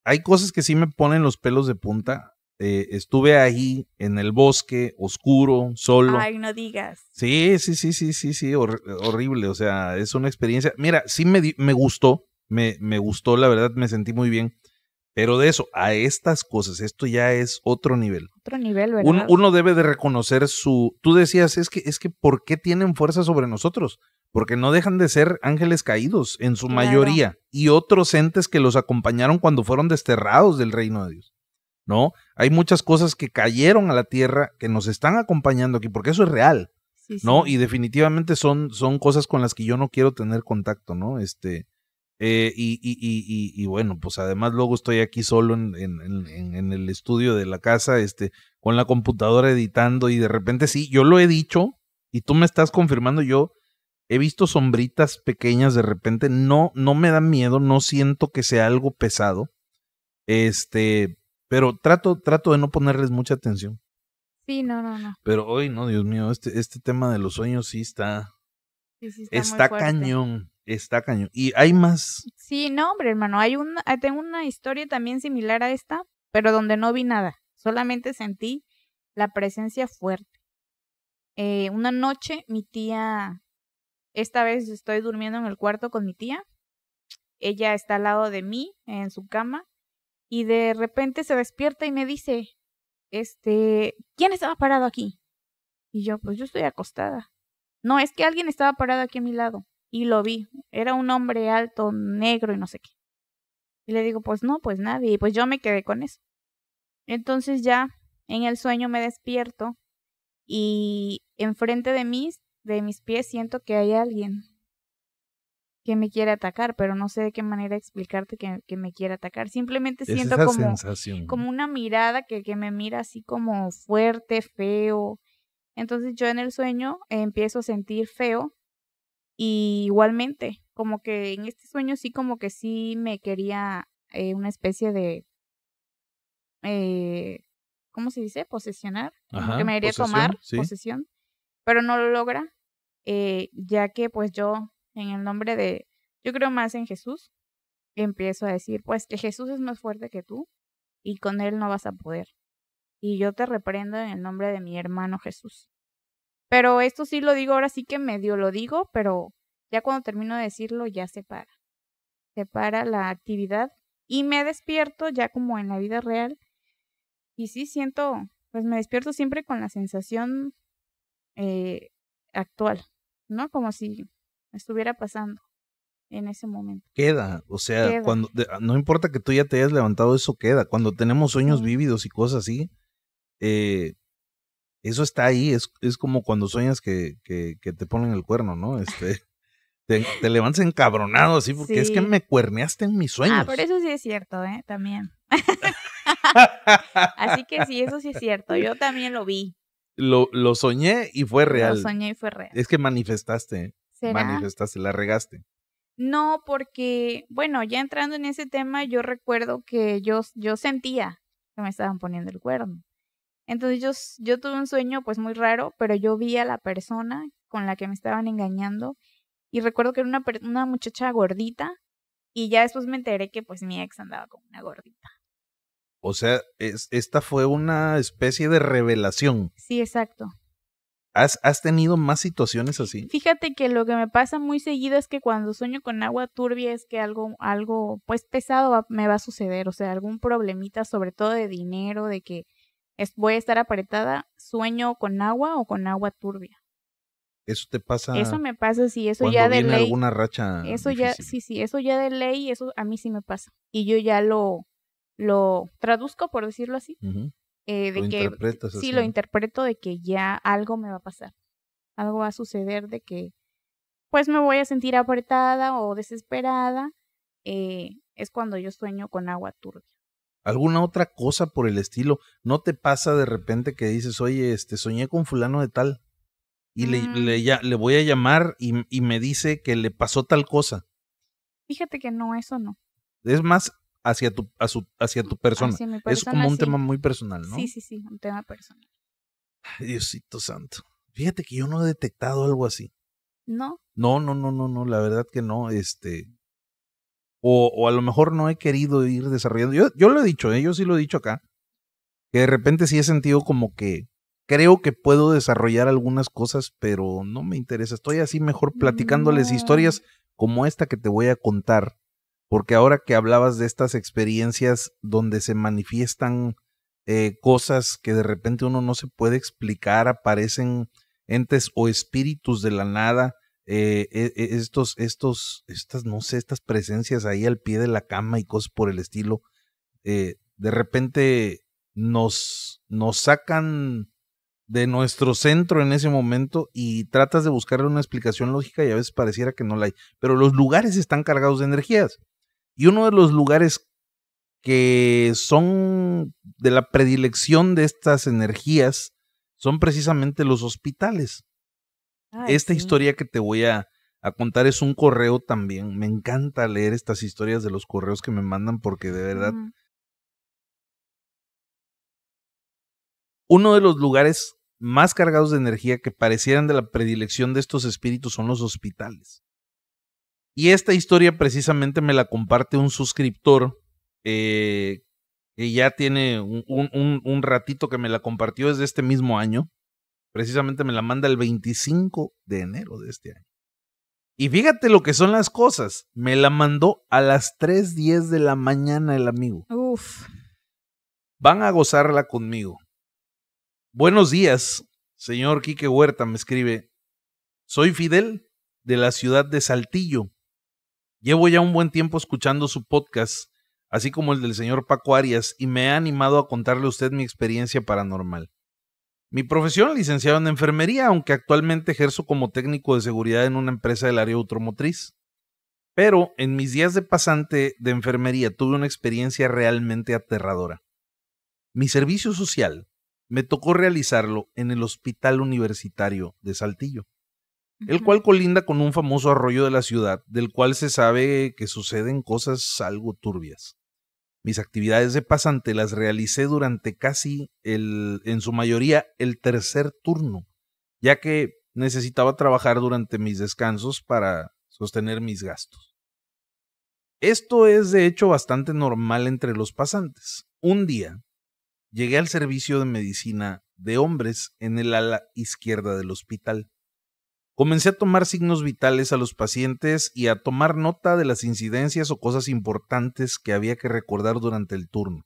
hay cosas que sí me ponen los pelos de punta. Eh, estuve ahí en el bosque, oscuro, solo. Ay, no digas. Sí, sí, sí, sí, sí, sí, horrible. O sea, es una experiencia. Mira, sí me, me gustó, me, me gustó, la verdad, me sentí muy bien pero de eso, a estas cosas, esto ya es otro nivel. Otro nivel, ¿verdad? Uno, debe de reconocer su... Tú decías, es que, es que, ¿por qué tienen fuerza sobre nosotros? Porque no dejan de ser ángeles caídos en su mayoría y otros entes que los acompañaron cuando fueron desterrados del reino de Dios. ¿No? Hay muchas cosas que cayeron a la tierra que nos están acompañando aquí, porque eso es real. ¿No? Y definitivamente son, son cosas con las que yo no quiero tener contacto, ¿no? Este, eh, y, y, y, bueno, pues además luego estoy aquí solo en, en, el estudio de la casa, este, con la computadora editando y de repente sí, yo lo he dicho y tú me estás confirmando, yo he visto sombritas pequeñas de repente, no, no me da miedo, no siento que sea algo pesado, este, pero trato, trato de no ponerles mucha atención. Sí, no, no, no. Pero hoy, no, Dios mío, este, este tema de los sueños sí está, está cañón. Está cañón. ¿Y hay más? Sí, no, hombre, hermano. Hay una, ah, tengo una historia también similar a esta, pero donde no vi nada. Solamente sentí la presencia fuerte. Eh, una noche, mi tía, esta vez estoy durmiendo en el cuarto con mi tía. Ella está al lado de mí, en su cama, y de repente se despierta y me dice, este, ¿quién estaba parado aquí? Y yo, pues yo estoy acostada. No, es que alguien estaba parado aquí a mi lado y lo vi. Era un hombre alto, negro y no sé qué. Y le digo, pues no, pues nadie. Y pues yo me quedé con eso. Entonces ya en el sueño me despierto y enfrente de mí, de mis pies, siento que hay alguien que me quiere atacar, pero no sé de qué manera explicarte que, me quiere atacar. Simplemente siento como, como una mirada que me mira así como fuerte, feo. Entonces yo en el sueño empiezo a sentir feo y igualmente, como que en este sueño sí, como que sí me quería eh, una especie de... Eh, ¿Cómo se dice? Posesionar. que me quería tomar posesión. Pero no lo logra, eh, ya que pues yo, en el nombre de... Yo creo más en Jesús. Empiezo a decir, pues que Jesús es más fuerte que tú y con él no vas a poder. Y yo te reprendo en el nombre de mi hermano Jesús. Pero esto sí lo digo, ahora sí que medio lo digo, pero ya cuando termino de decirlo ya se para. Se para la actividad y me despierto ya como en la vida real. Y sí siento, pues me despierto siempre con la sensación eh, actual, ¿no? Como si estuviera pasando en ese momento. Queda, o sea, cuando no importa que tú ya te hayas levantado, eso queda. Cuando tenemos sueños vívidos y cosas así, eh, eso está ahí, es, como cuando sueñas que, que, te ponen el cuerno, ¿no? Este, te, levantas encabronado así, porque es que me cuerneaste en mis ah, sueños. Ah, pero eso sí es cierto, ¿eh? También. así que sí, eso sí es cierto, yo también lo vi. Lo, lo soñé y fue real. Lo soñé y fue real. Es que manifestaste, ¿eh? manifestaste, la regaste. No, porque, bueno, ya entrando en ese tema, yo recuerdo que yo, yo sentía que me estaban poniendo el cuerno. Entonces yo, yo tuve un sueño pues muy raro, pero yo vi a la persona con la que me estaban engañando y recuerdo que era una, una muchacha gordita y ya después me enteré que pues mi ex andaba con una gordita. O sea, es, esta fue una especie de revelación. Sí, exacto. ¿Has, ¿Has tenido más situaciones así? Fíjate que lo que me pasa muy seguido es que cuando sueño con agua turbia es que algo, algo pues pesado me va a suceder, o sea, algún problemita sobre todo de dinero, de que voy a estar apretada, sueño con agua o con agua turbia. Eso te pasa. Eso me pasa, sí, eso ya de ley. alguna racha. Eso ya, sí, sí, eso ya de ley, eso a mí sí me pasa. Y yo ya lo, lo traduzco, por decirlo así. Eh, de que sí lo interpreto de que ya algo me va a pasar. Algo va a suceder de que pues me voy a sentir apretada o desesperada. Eh, es cuando yo sueño con agua turbia alguna otra cosa por el estilo. ¿No te pasa de repente que dices, oye, este, soñé con fulano de tal? Y le, mm. ya, le voy a llamar y, me dice que le pasó tal cosa. Fíjate que no, eso no. Es más hacia tu, a su, hacia tu persona. es como un tema muy personal, ¿no? Sí, sí, sí, un tema personal. Diosito santo. Fíjate que yo no he detectado algo así. No. No, no, no, no, no, la verdad que no. Este, o, a lo mejor no he querido ir desarrollando. Yo, lo he dicho, ¿eh? yo sí lo he dicho acá, que de repente sí he sentido como que creo que puedo desarrollar algunas cosas, pero no me interesa. Estoy así mejor platicándoles historias como esta que te voy a contar, porque ahora que hablabas de estas experiencias donde se manifiestan eh, cosas que de repente uno no se puede explicar, aparecen entes o espíritus de la nada eh, e, e, estos, estos, estas, no sé, estas presencias ahí al pie de la cama y cosas por el estilo, eh, de repente nos, nos sacan de nuestro centro en ese momento y tratas de buscarle una explicación lógica y a veces pareciera que no la hay. Pero los lugares están cargados de energías. Y uno de los lugares que son de la predilección de estas energías son precisamente los hospitales. Esta historia que te voy a, contar es un correo también. Me encanta leer estas historias de los correos que me mandan porque de verdad... Uno de los lugares más cargados de energía que parecieran de la predilección de estos espíritus son los hospitales. Y esta historia precisamente me la comparte un suscriptor eh, que ya tiene un, un ratito que me la compartió desde este mismo año. Precisamente me la manda el 25 de enero de este año. Y fíjate lo que son las cosas. Me la mandó a las 3.10 de la mañana el amigo. Uf. Van a gozarla conmigo. Buenos días, señor Quique Huerta, me escribe. Soy Fidel de la ciudad de Saltillo. Llevo ya un buen tiempo escuchando su podcast, así como el del señor Paco Arias, y me ha animado a contarle a usted mi experiencia paranormal. Mi profesión, licenciado en enfermería, aunque actualmente ejerzo como técnico de seguridad en una empresa del área automotriz. Pero en mis días de pasante de enfermería tuve una experiencia realmente aterradora. Mi servicio social me tocó realizarlo en el Hospital Universitario de Saltillo, el cual colinda con un famoso arroyo de la ciudad, del cual se sabe que suceden cosas algo turbias. Mis actividades de pasante las realicé durante casi el, en su mayoría, el tercer turno, ya que necesitaba trabajar durante mis descansos para sostener mis gastos. Esto es de hecho bastante normal entre los pasantes. Un día llegué al servicio de medicina de hombres en el ala izquierda del hospital. Comencé a tomar signos vitales a los pacientes y a tomar nota de las incidencias o cosas importantes que había que recordar durante el turno.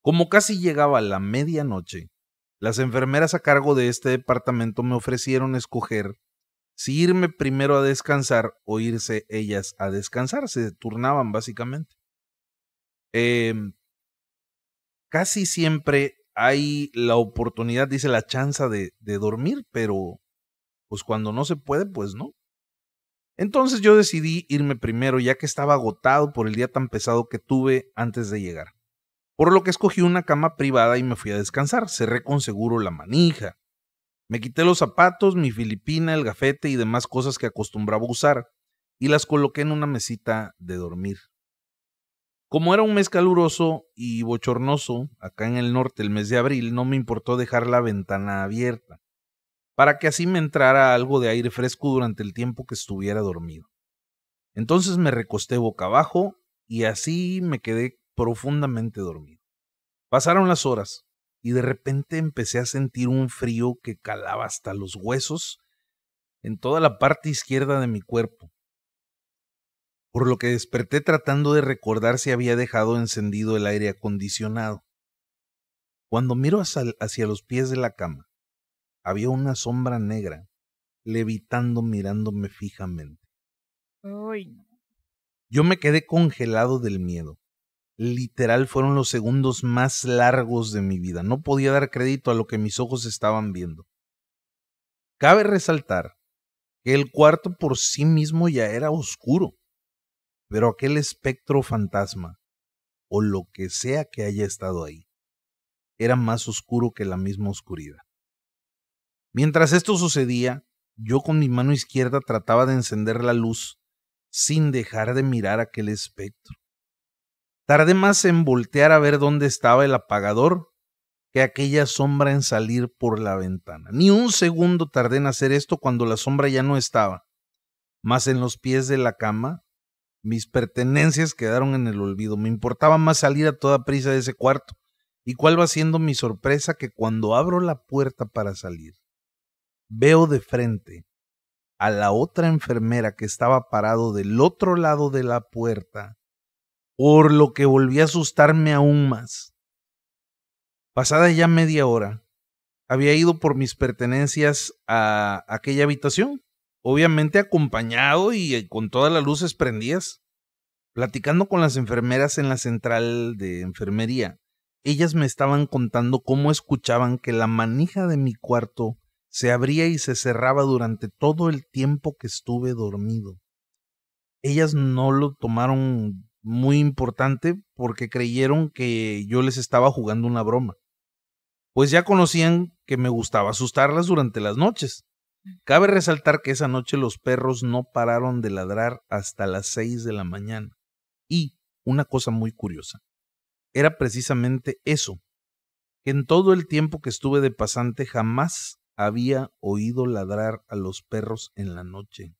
Como casi llegaba la medianoche, las enfermeras a cargo de este departamento me ofrecieron escoger si irme primero a descansar o irse ellas a descansar. Se turnaban básicamente. Em, casi siempre hay la oportunidad, dice la chanza de dormir, pero pues cuando no se puede, pues no. Entonces yo decidí irme primero ya que estaba agotado por el día tan pesado que tuve antes de llegar. Por lo que escogí una cama privada y me fui a descansar. Cerré con seguro la manija. Me quité los zapatos, mi filipina, el gafete y demás cosas que acostumbraba usar, y las coloqué en una mesita de dormir. Como era un mes caluroso y bochornoso, acá en el norte el mes de abril, no me importó dejar la ventana abierta para que así me entrara algo de aire fresco durante el tiempo que estuviera dormido. Entonces me recosté boca abajo y así me quedé profundamente dormido. Pasaron las horas y de repente empecé a sentir un frío que calaba hasta los huesos en toda la parte izquierda de mi cuerpo, por lo que desperté tratando de recordar si había dejado encendido el aire acondicionado. Cuando miro hacia, los pies de la cama, había una sombra negra, levitando, mirándome fijamente. Yo me quedé congelado del miedo. Literal fueron los segundos más largos de mi vida. No podía dar crédito a lo que mis ojos estaban viendo. Cabe resaltar que el cuarto por sí mismo ya era oscuro, pero aquel espectro fantasma, o lo que sea que haya estado ahí, era más oscuro que la misma oscuridad. Mientras esto sucedía, yo con mi mano izquierda trataba de encender la luz sin dejar de mirar aquel espectro. Tardé más en voltear a ver dónde estaba el apagador que aquella sombra en salir por la ventana. Ni un segundo tardé en hacer esto cuando la sombra ya no estaba. más en los pies de la cama, mis pertenencias quedaron en el olvido. Me importaba más salir a toda prisa de ese cuarto. ¿Y cuál va siendo mi sorpresa que cuando abro la puerta para salir, veo de frente a la otra enfermera que estaba parado del otro lado de la puerta, por lo que volví a asustarme aún más. Pasada ya media hora, había ido por mis pertenencias a aquella habitación, obviamente acompañado y eh, con todas las luces prendidas, platicando con las enfermeras en la central de enfermería. Ellas me estaban contando cómo escuchaban que la manija de mi cuarto se abría y se cerraba durante todo el tiempo que estuve dormido. Ellas no lo tomaron muy importante porque creyeron que yo les estaba jugando una broma. Pues ya conocían que me gustaba asustarlas durante las noches. Mm. Cabe resaltar que esa noche los perros no pararon de ladrar hasta las seis de la mañana. Y una cosa muy curiosa, era precisamente eso, que en todo el tiempo que estuve de pasante jamás había oído ladrar a los perros en la noche.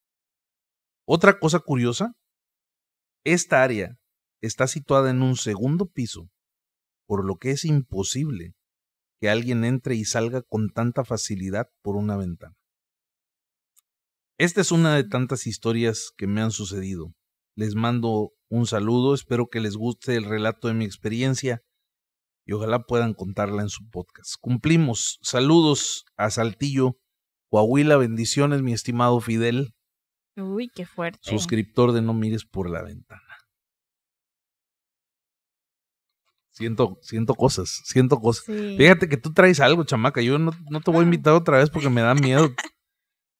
Otra cosa curiosa, esta área está situada en un segundo piso, por lo que es imposible que alguien entre y salga con tanta facilidad por una ventana. Esta es una de tantas historias que me han sucedido. Les mando un saludo, espero que les guste el relato de mi experiencia y ojalá puedan contarla en su podcast. Cumplimos. Saludos a Saltillo, Coahuila, bendiciones, mi estimado Fidel. Uy, qué fuerte. Suscriptor de No Mires por la Ventana. Siento, siento cosas, siento cosas. Fíjate que tú traes algo, chamaca. Yo no, te voy a mm. invitar otra vez porque me da miedo.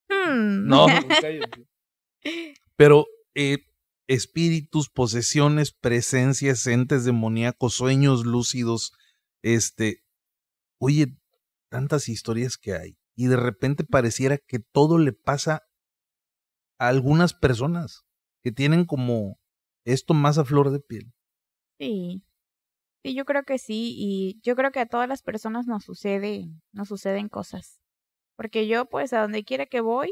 Mm. no, Pero eh, espíritus, posesiones, presencias, entes demoníacos, sueños lúcidos, este, oye, tantas historias que hay y de repente pareciera que todo le pasa a algunas personas que tienen como esto más a flor de piel. Sí. Sí, yo creo que sí y yo creo que a todas las personas nos sucede, nos suceden cosas. Porque yo pues a donde quiera que voy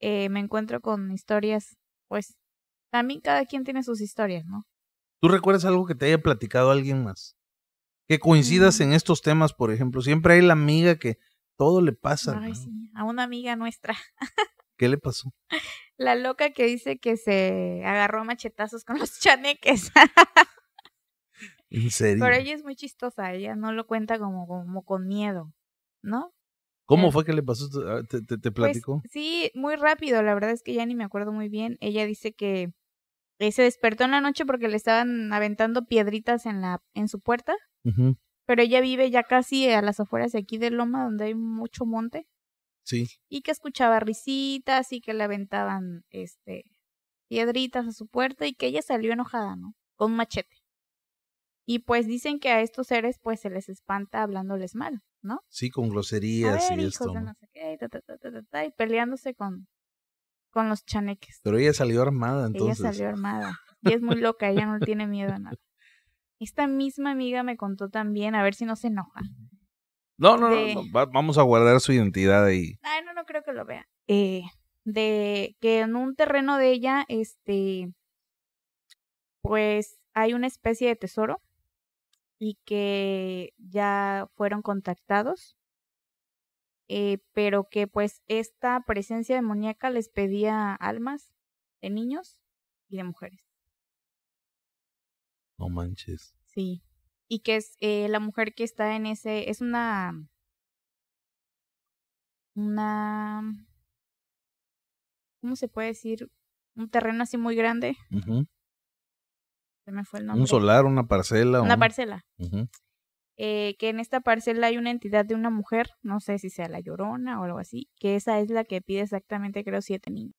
eh, me encuentro con historias pues también cada quien tiene sus historias, ¿no? ¿Tú recuerdas algo que te haya platicado alguien más? Que coincidas mm. en estos temas, por ejemplo. Siempre hay la amiga que todo le pasa. a una amiga nuestra. ¿Qué le pasó? La loca que dice que se agarró machetazos con los chaneques. ¿En serio? Pero ella es muy chistosa, ella no lo cuenta como con miedo, ¿no? ¿Cómo fue que le pasó? Ah, ¿Te, te, pues platicó? sí, muy rápido, la verdad es que ya ni me acuerdo muy bien. Ella dice que eh, se despertó en la noche porque le estaban aventando piedritas en, la, en su puerta, pero ella vive ya casi a las afueras de aquí de Loma, donde hay mucho monte. Sí. Y que escuchaba risitas y que le aventaban este, piedritas a su puerta y que ella salió enojada, ¿no? Con un machete. Y pues dicen que a estos seres pues se les espanta hablándoles mal, ¿no? Sí, con groserías y esto. y peleándose con, con los chaneques. Pero ella salió armada entonces. Ella salió armada. Y es muy loca, ella no tiene miedo a nada. Esta misma amiga me contó también, a ver si no se enoja. No, no, no, no, vamos a guardar su identidad ahí. Ay, no, no creo que lo vea. Eh, de que en un terreno de ella, este, pues hay una especie de tesoro y que ya fueron contactados, eh, pero que pues esta presencia demoníaca les pedía almas de niños y de mujeres. No manches. Sí. Y que es eh, la mujer que está en ese, es una... Una... ¿Cómo se puede decir? Un terreno así muy grande. Un solar, una parcela. Una parcela. Eh, que en esta parcela hay una entidad de una mujer, no sé si sea la llorona o algo así, que esa es la que pide exactamente, creo, siete niños.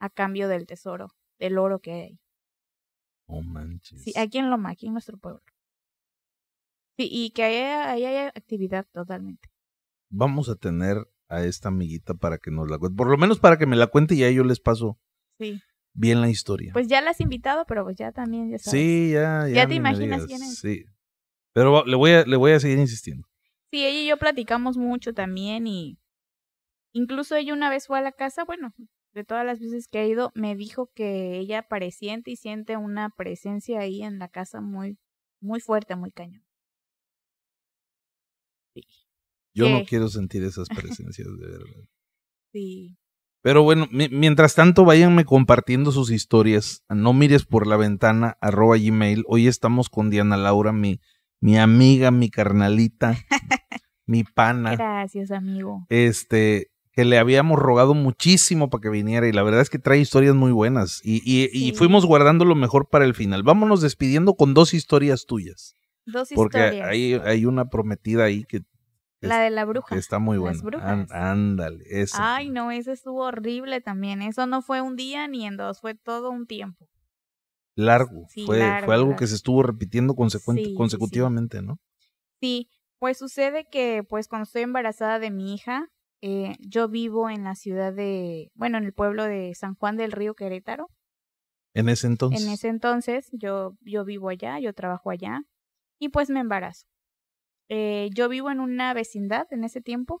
A cambio del tesoro, del oro que hay Oh, manches. Sí, aquí en Loma, aquí en nuestro pueblo. Sí, y que ahí, haya actividad totalmente. Vamos a tener a esta amiguita para que nos la cuente. Por lo menos para que me la cuente y ahí yo les paso. Sí bien la historia. Pues ya la has invitado, pero pues ya también, ya sabes. Sí, ya, ya. Ya te imaginas quién es. Sí. Pero le voy, a, le voy a seguir insistiendo. Sí, ella y yo platicamos mucho también y incluso ella una vez fue a la casa, bueno, de todas las veces que ha ido, me dijo que ella presiente y siente una presencia ahí en la casa muy, muy fuerte, muy cañón. Sí. Yo no quiero sentir esas presencias de verdad. Sí. Pero bueno, mientras tanto, váyanme compartiendo sus historias. No mires por la ventana, arroba Gmail. Hoy estamos con Diana Laura, mi, mi amiga, mi carnalita, mi pana. Gracias, amigo. Este, que le habíamos rogado muchísimo para que viniera y la verdad es que trae historias muy buenas y, y, fuimos guardando lo mejor para el final. Vámonos despidiendo con dos historias tuyas. Dos Porque historias. Hay, hay una prometida ahí que la de la bruja. Está muy buena. ándale, eso Ay, no, esa estuvo horrible también. Eso no fue un día ni en dos, fue todo un tiempo. Largo. fue, fue algo que se estuvo repitiendo consecu consecutivamente, ¿no? Sí, pues sucede que pues cuando estoy embarazada de mi hija, eh, yo vivo en la ciudad de, bueno, en el pueblo de San Juan del Río Querétaro. En ese entonces. En ese entonces yo, yo vivo allá, yo trabajo allá y pues me embarazo. Eh, yo vivo en una vecindad en ese tiempo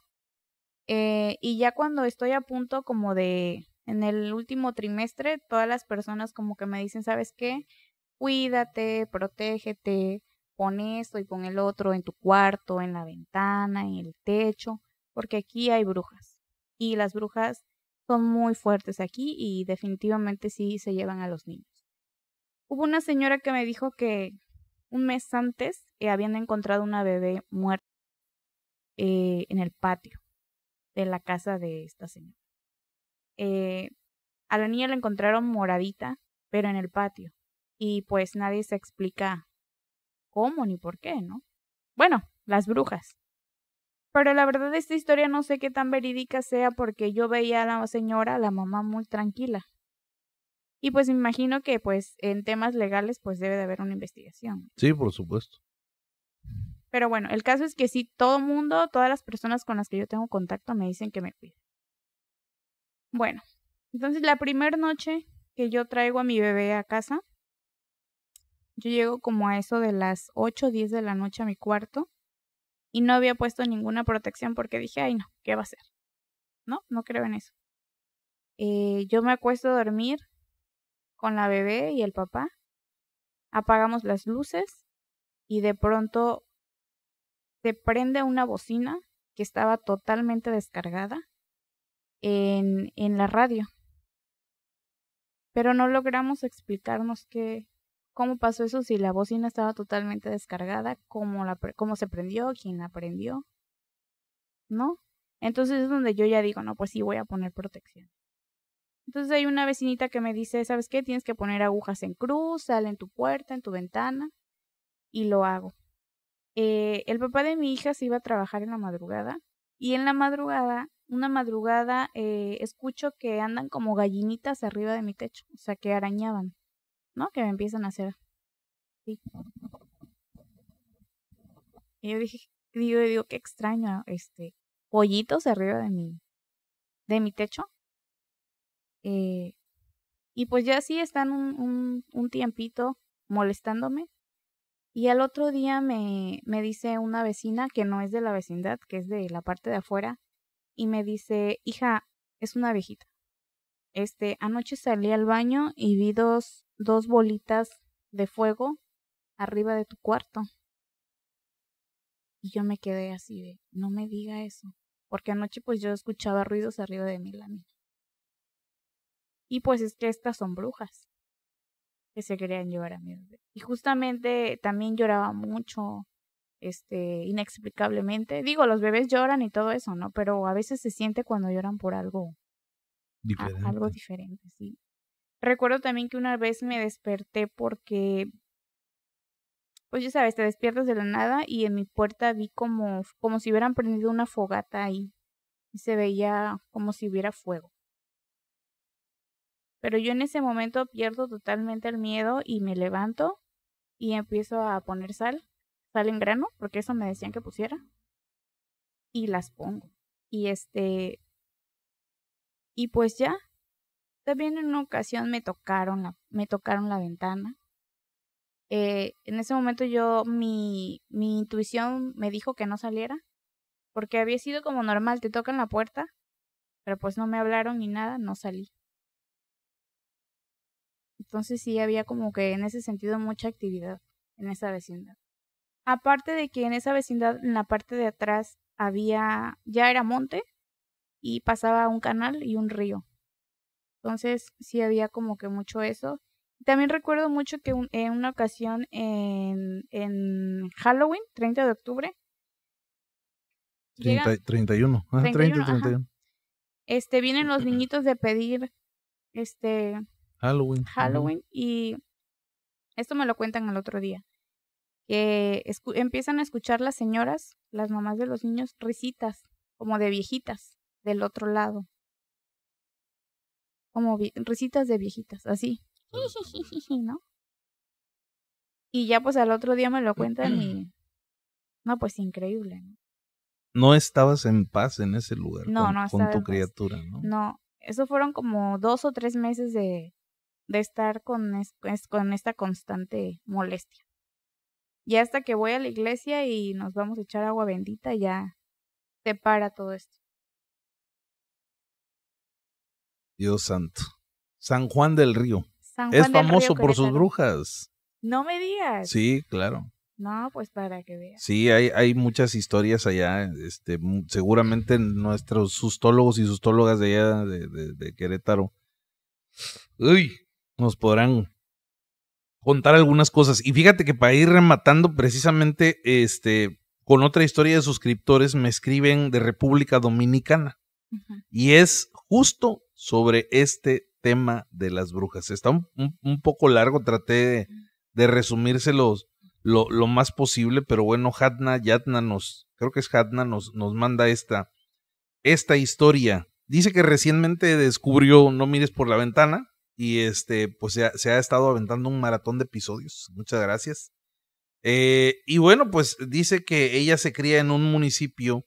eh, y ya cuando estoy a punto como de, en el último trimestre, todas las personas como que me dicen, ¿sabes qué? Cuídate, protégete, pon esto y pon el otro en tu cuarto, en la ventana, en el techo, porque aquí hay brujas y las brujas son muy fuertes aquí y definitivamente sí se llevan a los niños. Hubo una señora que me dijo que un mes antes eh, habían encontrado una bebé muerta eh, en el patio de la casa de esta señora. Eh, a la niña la encontraron moradita, pero en el patio. Y pues nadie se explica cómo ni por qué, ¿no? Bueno, las brujas. Pero la verdad esta historia no sé qué tan verídica sea porque yo veía a la señora, la mamá, muy tranquila. Y pues me imagino que pues en temas legales pues debe de haber una investigación. Sí, por supuesto. Pero bueno, el caso es que sí, todo mundo, todas las personas con las que yo tengo contacto me dicen que me cuiden. Bueno, entonces la primera noche que yo traigo a mi bebé a casa, yo llego como a eso de las 8 o 10 de la noche a mi cuarto y no había puesto ninguna protección porque dije, ay no, ¿qué va a ser? No, no creo en eso. Eh, yo me acuesto a dormir con la bebé y el papá. Apagamos las luces y de pronto se prende una bocina que estaba totalmente descargada en, en la radio. Pero no logramos explicarnos qué, cómo pasó eso, si la bocina estaba totalmente descargada, cómo, la, cómo se prendió, quién la prendió, ¿no? Entonces es donde yo ya digo, no, pues sí voy a poner protección. Entonces hay una vecinita que me dice, ¿sabes qué? Tienes que poner agujas en cruz, salen en tu puerta, en tu ventana, y lo hago. Eh, el papá de mi hija se iba a trabajar en la madrugada, y en la madrugada, una madrugada, eh, escucho que andan como gallinitas arriba de mi techo, o sea, que arañaban, ¿no? Que me empiezan a hacer. Sí. Y yo dije, digo, digo, qué extraño, este, pollitos arriba de mi, de mi techo. Eh, y pues ya sí están un, tiempito molestándome. Y al otro día me, me dice una vecina que no es de la vecindad, que es de la parte de afuera, y me dice, hija, es una viejita. Este, anoche salí al baño y vi dos, dos bolitas de fuego arriba de tu cuarto. Y yo me quedé así de, no me diga eso, porque anoche pues yo escuchaba ruidos arriba de mi lámina. Y pues es que estas son brujas que se querían llevar a mi bebé. Y justamente también lloraba mucho, este, inexplicablemente. Digo, los bebés lloran y todo eso, ¿no? Pero a veces se siente cuando lloran por algo. Diferente. algo diferente, sí. Recuerdo también que una vez me desperté porque, pues ya sabes, te despiertas de la nada y en mi puerta vi como, como si hubieran prendido una fogata ahí. Y se veía como si hubiera fuego. Pero yo en ese momento pierdo totalmente el miedo y me levanto y empiezo a poner sal, sal en grano, porque eso me decían que pusiera. Y las pongo. Y este. Y pues ya. También en una ocasión me tocaron la, me tocaron la ventana. Eh, en ese momento yo, mi, mi intuición me dijo que no saliera, porque había sido como normal, te tocan la puerta, pero pues no me hablaron ni nada, no salí. Entonces sí había como que en ese sentido mucha actividad en esa vecindad. Aparte de que en esa vecindad, en la parte de atrás, había, ya era monte y pasaba un canal y un río. Entonces sí había como que mucho eso. También recuerdo mucho que en una ocasión en, Halloween, 30 de octubre. 30, 31, 31. este, vienen los niñitos de pedir este Halloween. Halloween. Y esto me lo cuentan el otro día. Que empiezan a escuchar las señoras, las mamás de los niños, risitas, como de viejitas, del otro lado. Como risitas de viejitas, así. ¿No? Y ya pues al otro día me lo cuentan y... No, pues increíble. ¿no? estabas en paz en ese lugar no, con, tu criatura, ¿no? No, eso fueron como dos o tres meses de, de estar con, es, con esta constante molestia. Y hasta que voy a la iglesia y nos vamos a echar agua bendita, ya se para todo esto. Dios santo. San Juan del Río. es famoso por sus brujas. No me digas. Sí, claro. No, pues para que veas. Sí, hay, hay muchas historias allá. Este, seguramente nuestros sustólogos y sustólogas de allá de, de Querétaro. Uy, nos podrán contar algunas cosas. Y fíjate que para ir rematando precisamente este, con otra historia de suscriptores, me escriben de República Dominicana. Y es justo sobre este tema de las brujas. Está un, poco largo, traté de, de resumírselos lo, más posible, pero bueno, Hatna, Yatna nos, creo que es Hatna, nos, nos manda esta, esta historia. Dice que recientemente descubrió No mires por la ventana, y este, pues se ha, estado aventando un maratón de episodios. Muchas gracias. Eh, y bueno, pues dice que ella se cría en un municipio,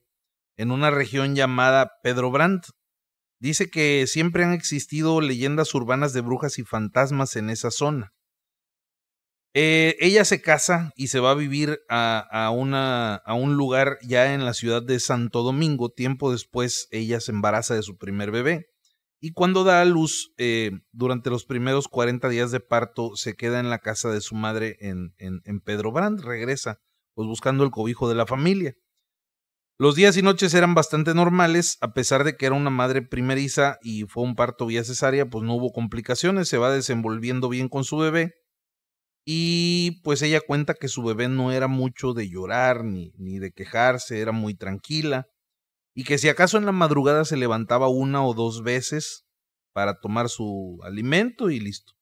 en una región llamada Pedro Brandt. Dice que siempre han existido leyendas urbanas de brujas y fantasmas en esa zona. Eh, ella se casa y se va a vivir a, una, a un lugar ya en la ciudad de Santo Domingo. Tiempo después, ella se embaraza de su primer bebé y cuando da a luz, eh, durante los primeros 40 días de parto, se queda en la casa de su madre en, en, Pedro Brand, regresa, pues buscando el cobijo de la familia. Los días y noches eran bastante normales, a pesar de que era una madre primeriza y fue un parto vía cesárea, pues no hubo complicaciones, se va desenvolviendo bien con su bebé. Y pues ella cuenta que su bebé no era mucho de llorar ni, ni de quejarse, era muy tranquila y que si acaso en la madrugada se levantaba una o dos veces para tomar su alimento y listo.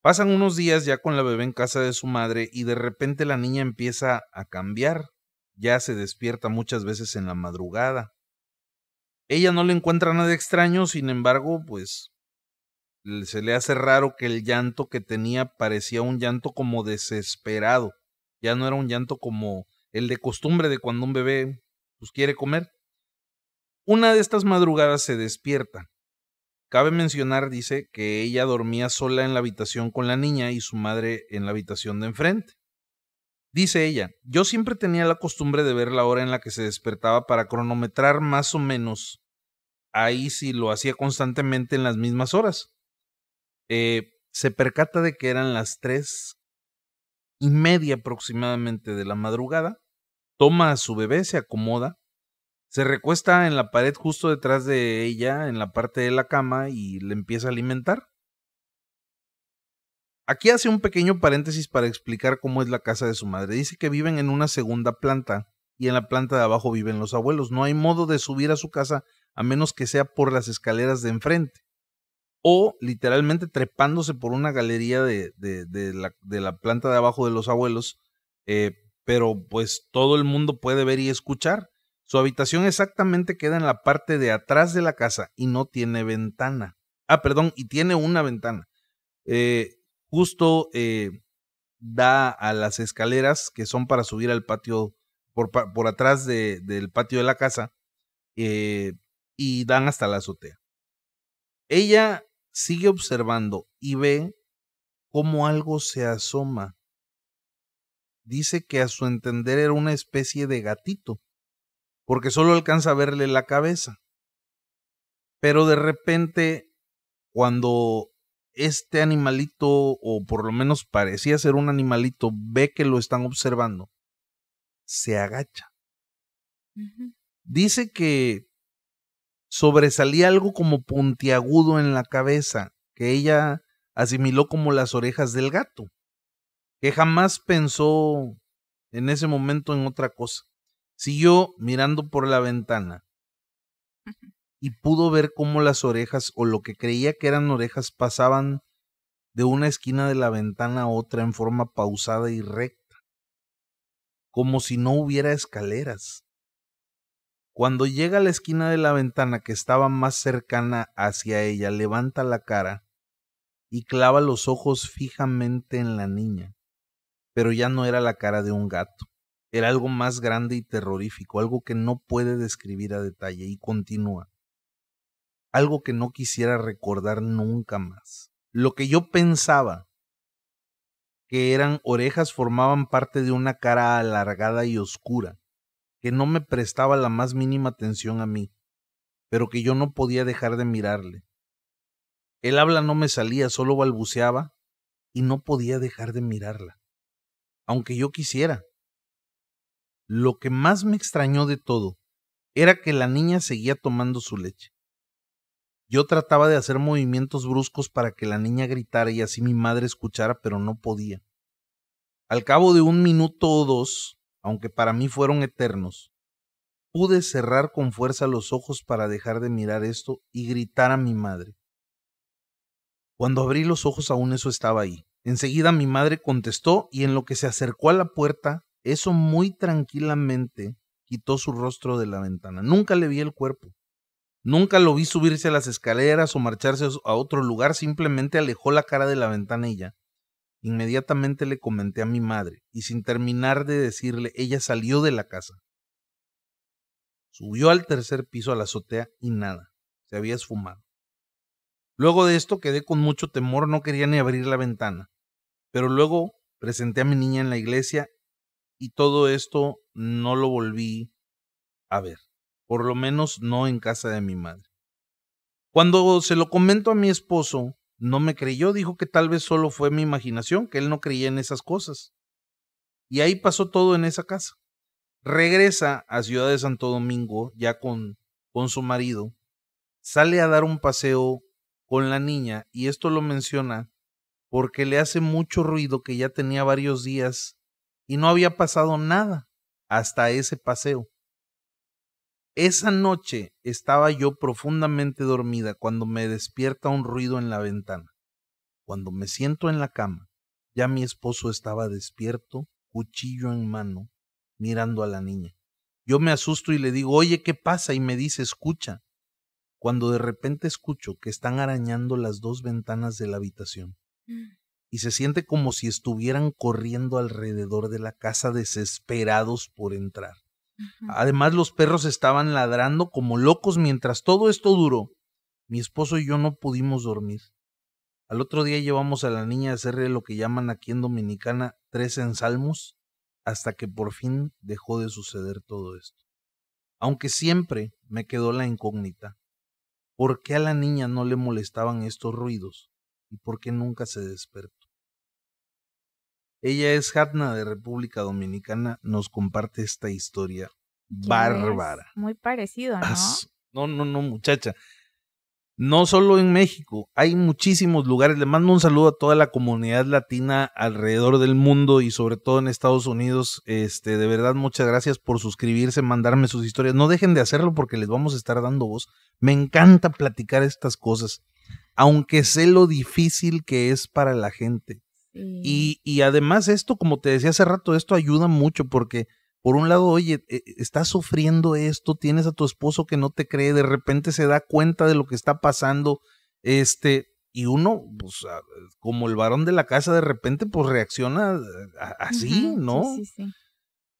Pasan unos días ya con la bebé en casa de su madre y de repente la niña empieza a cambiar, ya se despierta muchas veces en la madrugada. Ella no le encuentra nada extraño, sin embargo, pues se le hace raro que el llanto que tenía parecía un llanto como desesperado, ya no era un llanto como el de costumbre de cuando un bebé pues quiere comer. Una de estas madrugadas se despierta. Cabe mencionar, dice, que ella dormía sola en la habitación con la niña y su madre en la habitación de enfrente. Dice ella, yo siempre tenía la costumbre de ver la hora en la que se despertaba para cronometrar más o menos. Ahí sí lo hacía constantemente en las mismas horas. Eh, se percata de que eran las tres y media aproximadamente de la madrugada. Toma a su bebé, se acomoda se recuesta en la pared justo detrás de ella, en la parte de la cama, y le empieza a alimentar. Aquí hace un pequeño paréntesis para explicar cómo es la casa de su madre. Dice que viven en una segunda planta y en la planta de abajo viven los abuelos. No hay modo de subir a su casa a menos que sea por las escaleras de enfrente o literalmente trepándose por una galería de, de, la, planta de abajo de los abuelos. Eh, pero pues todo el mundo puede ver y escuchar. Su habitación exactamente queda en la parte de atrás de la casa y no tiene ventana. Ah, perdón, y tiene una ventana. Eh, justo eh, da a las escaleras que son para subir al patio, por, atrás del patio de la casa, eh, y dan hasta la azotea. Ella sigue observando y ve cómo algo se asoma. Dice que a su entender era una especie de gatito porque solo alcanza a verle la cabeza. Pero de repente, cuando este animalito, o por lo menos parecía ser un animalito, ve que lo están observando, se agacha. Dice que sobresalía algo como puntiagudo en la cabeza, que ella asimiló como las orejas del gato, que jamás pensó en ese momento en otra cosa. Siguió mirando por la ventana y pudo ver cómo las orejas o lo que creía que eran orejas pasaban de una esquina de la ventana a otra en forma pausada y recta, como si no hubiera escaleras. Cuando llega a la esquina de la ventana que estaba más cercana hacia ella, levanta la cara y clava los ojos fijamente en la niña, pero ya no era la cara de un gato era algo más grande y terrorífico, algo que no puede describir a detalle y continúa. Algo que no quisiera recordar nunca más. Lo que yo pensaba que eran orejas formaban parte de una cara alargada y oscura, que no me prestaba la más mínima atención a mí, pero que yo no podía dejar de mirarle. El habla no me salía, solo balbuceaba, y no podía dejar de mirarla, aunque yo quisiera. Lo que más me extrañó de todo era que la niña seguía tomando su leche. Yo trataba de hacer movimientos bruscos para que la niña gritara y así mi madre escuchara, pero no podía. Al cabo de un minuto o dos, aunque para mí fueron eternos, pude cerrar con fuerza los ojos para dejar de mirar esto y gritar a mi madre. Cuando abrí los ojos aún eso estaba ahí. Enseguida mi madre contestó y en lo que se acercó a la puerta eso muy tranquilamente quitó su rostro de la ventana. Nunca le vi el cuerpo. Nunca lo vi subirse a las escaleras o marcharse a otro lugar, simplemente alejó la cara de la ventana ella. Inmediatamente le comenté a mi madre, y sin terminar de decirle, ella salió de la casa. Subió al tercer piso a la azotea y nada, se había esfumado. Luego de esto quedé con mucho temor, no quería ni abrir la ventana. Pero luego presenté a mi niña en la iglesia y todo esto no lo volví a ver, por lo menos no en casa de mi madre. Cuando se lo comento a mi esposo, no me creyó, dijo que tal vez solo fue mi imaginación, que él no creía en esas cosas. Y ahí pasó todo en esa casa. Regresa a Ciudad de Santo Domingo ya con, con su marido, sale a dar un paseo con la niña y esto lo menciona porque le hace mucho ruido que ya tenía varios días y no había pasado nada hasta ese paseo. Esa noche estaba yo profundamente dormida cuando me despierta un ruido en la ventana. Cuando me siento en la cama, ya mi esposo estaba despierto, cuchillo en mano, mirando a la niña. Yo me asusto y le digo, oye, ¿qué pasa? Y me dice, escucha. Cuando de repente escucho que están arañando las dos ventanas de la habitación. Mm y se siente como si estuvieran corriendo alrededor de la casa desesperados por entrar. Además, los perros estaban ladrando como locos mientras todo esto duró. Mi esposo y yo no pudimos dormir. Al otro día llevamos a la niña a hacerle lo que llaman aquí en Dominicana tres ensalmos, hasta que por fin dejó de suceder todo esto. Aunque siempre me quedó la incógnita. ¿Por qué a la niña no le molestaban estos ruidos? ¿Y por qué nunca se despertó? Ella es Hatna de República Dominicana, nos comparte esta historia bárbara. muy parecido, ¿no? No, no, no, muchacha. No solo en México, hay muchísimos lugares. Le mando un saludo a toda la comunidad latina alrededor del mundo y sobre todo en Estados Unidos. Este, de verdad, muchas gracias por suscribirse, mandarme sus historias. No dejen de hacerlo porque les vamos a estar dando voz. Me encanta platicar estas cosas, aunque sé lo difícil que es para la gente. Y, además esto, como te decía hace rato, esto ayuda mucho porque, por un lado, oye, e, e, estás sufriendo esto, tienes a tu esposo que no te cree, de repente se da cuenta de lo que está pasando, este, y uno, pues, ah, como el varón de la casa, de repente, pues, reacciona eh, así, ¿no? Sí, sí,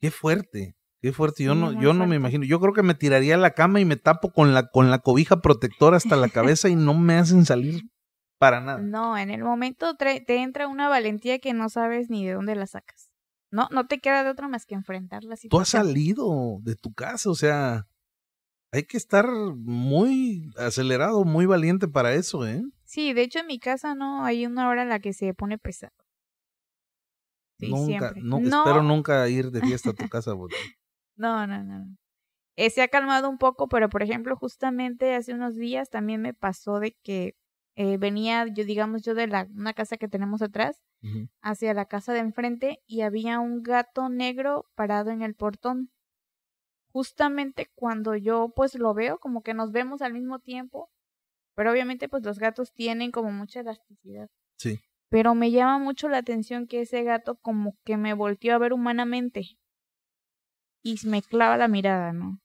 Qué fuerte, qué fuerte. Yo no, yo no me imagino. Yo creo que me tiraría a la cama y me tapo con la, con la cobija protectora hasta la cabeza y no me hacen salir para nada. No, en el momento te entra una valentía que no sabes ni de dónde la sacas. No, no te queda de otra más que enfrentar la situación. Tú has salido de tu casa, o sea, hay que estar muy acelerado, muy valiente para eso, ¿eh? Sí, de hecho en mi casa no hay una hora en la que se pone pesado. Sí, nunca, no, espero nunca ir de fiesta a tu casa, porque... No, no, no. Eh, se ha calmado un poco, pero por ejemplo, justamente hace unos días también me pasó de que eh, venía, yo digamos yo, de la, una casa que tenemos atrás hacia la casa de enfrente y había un gato negro parado en el portón. Justamente cuando yo pues lo veo, como que nos vemos al mismo tiempo, pero obviamente pues los gatos tienen como mucha elasticidad. Sí. Pero me llama mucho la atención que ese gato como que me volteó a ver humanamente y me clava la mirada, ¿no?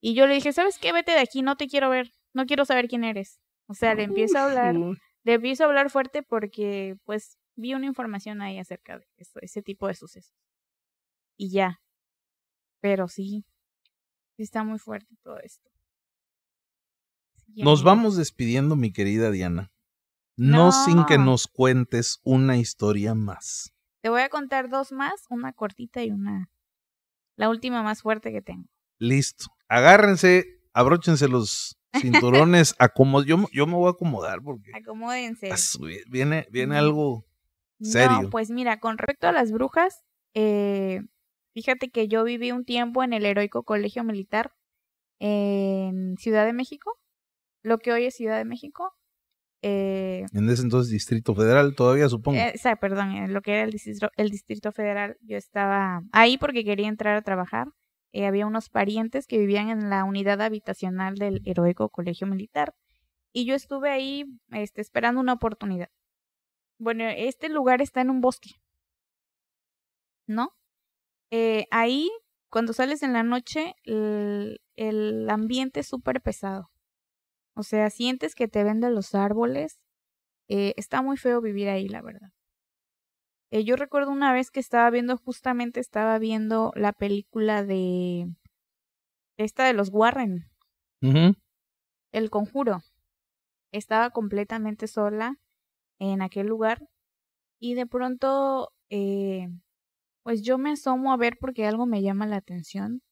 Y yo le dije, ¿sabes qué? Vete de aquí, no te quiero ver, no quiero saber quién eres. O sea, le empiezo a hablar, le hablar fuerte porque pues vi una información ahí acerca de ese tipo de sucesos. Y ya. Pero sí, está muy fuerte todo esto. nos vamos despidiendo, mi querida Diana. No, no sin que nos cuentes una historia más. Te voy a contar dos más, una cortita y una... La última más fuerte que tengo. Listo. Agárrense, abróchense los Cinturones, Yo, yo me voy a acomodar porque. Acomódense. Viene, viene algo serio. pues mira, con respecto a las brujas, eh, fíjate que yo viví un tiempo en el heroico colegio militar en Ciudad de México, lo que hoy es Ciudad de México. Eh, en ese entonces Distrito Federal, todavía supongo. Eh, perdón, en lo que era el el distrito Federal, yo estaba ahí porque quería entrar a trabajar. Eh, había unos parientes que vivían en la unidad habitacional del heroico colegio militar y yo estuve ahí este, esperando una oportunidad. Bueno, este lugar está en un bosque, ¿no? Eh, ahí, cuando sales en la noche, el, ambiente es súper pesado. O sea, sientes que te ven de los árboles. Eh, está muy feo vivir ahí, la verdad. Eh, yo recuerdo una vez que estaba viendo, justamente estaba viendo la película de esta de los Warren. El conjuro. Estaba completamente sola en aquel lugar y de pronto eh, pues yo me asomo a ver porque algo me llama la atención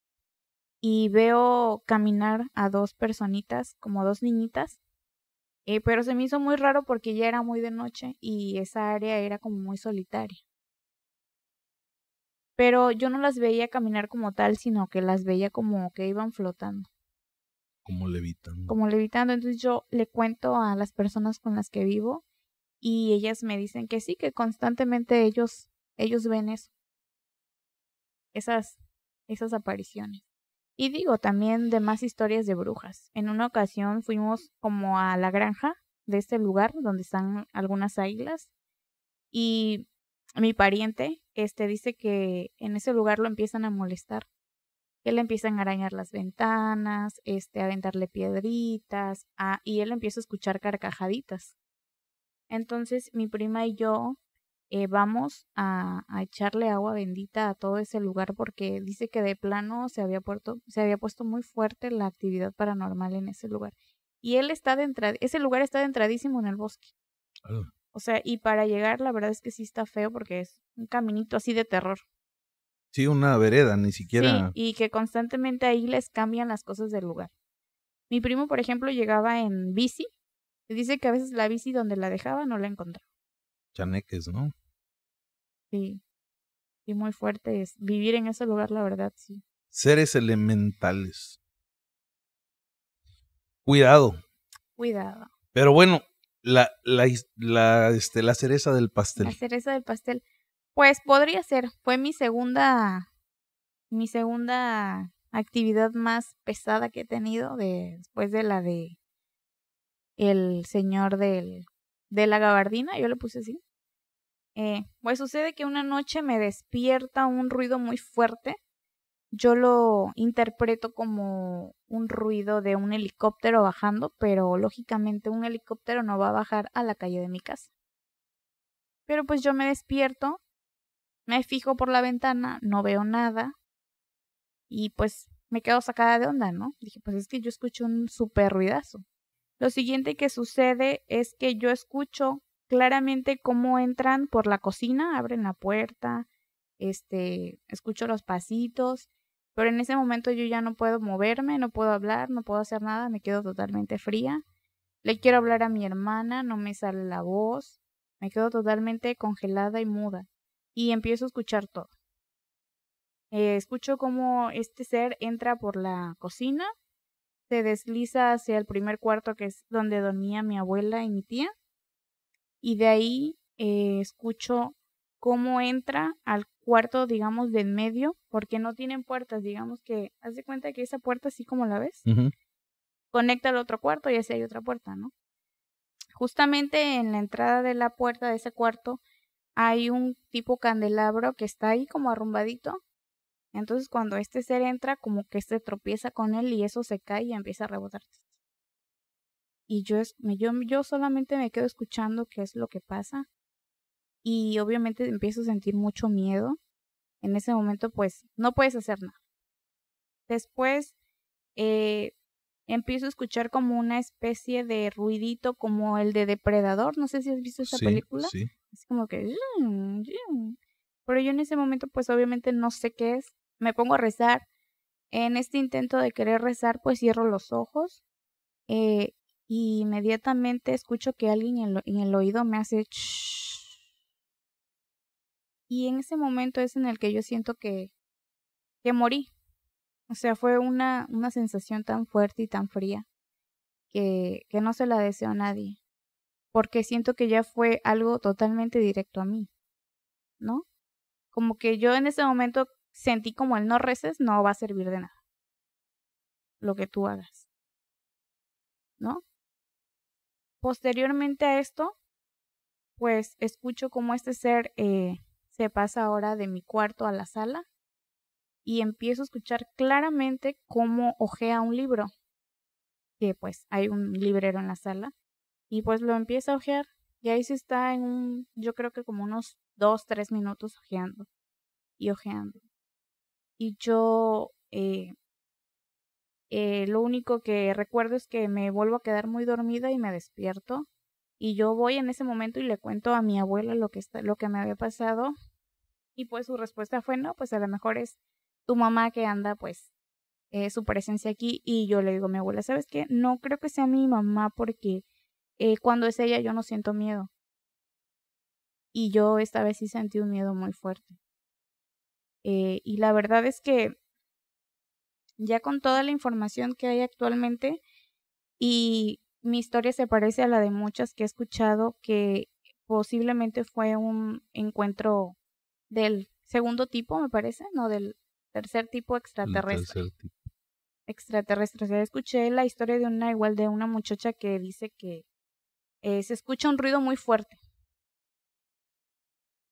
y veo caminar a dos personitas como dos niñitas eh, pero se me hizo muy raro porque ya era muy de noche y esa área era como muy solitaria. Pero yo no las veía caminar como tal, sino que las veía como que iban flotando. Como levitando. Como levitando. Entonces yo le cuento a las personas con las que vivo y ellas me dicen que sí, que constantemente ellos, ellos ven eso. Esas, esas apariciones. Y digo, también de más historias de brujas. En una ocasión fuimos como a la granja de este lugar donde están algunas águilas y mi pariente este dice que en ese lugar lo empiezan a molestar, Él le empiezan a arañar las ventanas, este a aventarle piedritas, ah, y él empieza a escuchar carcajaditas. Entonces mi prima y yo eh, vamos a, echarle agua bendita a todo ese lugar porque dice que de plano se había, puesto se había puesto muy fuerte la actividad paranormal en ese lugar. Y él está de ese lugar está adentradísimo en el bosque. Ah. O sea, y para llegar la verdad es que sí está feo porque es un caminito así de terror. Sí, una vereda, ni siquiera. y que constantemente ahí les cambian las cosas del lugar. Mi primo, por ejemplo, llegaba en bici. Y dice que a veces la bici donde la dejaba no la encontraba. Chaneques, ¿no? Sí. Y muy fuerte es vivir en ese lugar, la verdad, sí. Seres elementales. Cuidado. Cuidado. Pero bueno, este, la, cereza del pastel. La cereza del pastel. Pues podría ser. Fue mi segunda. Mi segunda actividad más pesada que he tenido después de la de el señor del, de la gabardina, yo le puse así. Eh, pues sucede que una noche me despierta un ruido muy fuerte. Yo lo interpreto como un ruido de un helicóptero bajando, pero lógicamente un helicóptero no va a bajar a la calle de mi casa. Pero pues yo me despierto, me fijo por la ventana, no veo nada y pues me quedo sacada de onda, ¿no? Dije, pues es que yo escucho un super ruidazo. Lo siguiente que sucede es que yo escucho claramente cómo entran por la cocina, abren la puerta, este, escucho los pasitos, pero en ese momento yo ya no puedo moverme, no puedo hablar, no puedo hacer nada, me quedo totalmente fría. Le quiero hablar a mi hermana, no me sale la voz, me quedo totalmente congelada y muda y empiezo a escuchar todo. Eh, escucho cómo este ser entra por la cocina, se desliza hacia el primer cuarto que es donde dormía mi abuela y mi tía y de ahí eh, escucho cómo entra al cuarto, digamos, del medio, porque no tienen puertas, digamos que, haz de cuenta que esa puerta, así como la ves, conecta al otro cuarto y así hay otra puerta, ¿no? Justamente en la entrada de la puerta de ese cuarto hay un tipo candelabro que está ahí como arrumbadito. Entonces cuando este ser entra, como que se tropieza con él y eso se cae y empieza a rebotar y yo, yo, yo solamente me quedo escuchando qué es lo que pasa y obviamente empiezo a sentir mucho miedo. En ese momento pues no puedes hacer nada. Después eh, empiezo a escuchar como una especie de ruidito como el de Depredador, no sé si has visto esa película. Es como que... Pero yo en ese momento pues obviamente no sé qué es. Me pongo a rezar. En este intento de querer rezar pues cierro los ojos. Eh, y inmediatamente escucho que alguien en, el oído me hace y en ese momento es en el que yo siento que que morí. O sea, fue una sensación tan fuerte y tan fría que que no se la deseo a nadie, porque siento que ya fue algo totalmente directo a mí. ¿No? Como que yo en ese momento sentí como el no reces no va a servir de nada. Lo que tú hagas. ¿No? Posteriormente a esto, pues escucho cómo este ser eh, se pasa ahora de mi cuarto a la sala y empiezo a escuchar claramente cómo ojea un libro, que pues hay un librero en la sala, y pues lo empieza a ojear y ahí se está en un, yo creo que como unos dos, tres minutos ojeando y ojeando. Y yo eh, eh, lo único que recuerdo es que me vuelvo a quedar muy dormida y me despierto. Y yo voy en ese momento y le cuento a mi abuela lo que, está, lo que me había pasado. Y pues su respuesta fue, no, pues a lo mejor es tu mamá que anda pues eh, su presencia aquí. Y yo le digo a mi abuela, ¿sabes qué? No creo que sea mi mamá porque eh, cuando es ella yo no siento miedo. Y yo esta vez sí sentí un miedo muy fuerte. y la verdad es que ya con toda la información que hay actualmente y mi historia se parece a la de muchas que he escuchado que posiblemente fue un encuentro del segundo tipo, me parece, no del tercer tipo extraterrestre. Extraterrestre. O escuché la historia de una igual de una muchacha que dice que eh, se escucha un ruido muy fuerte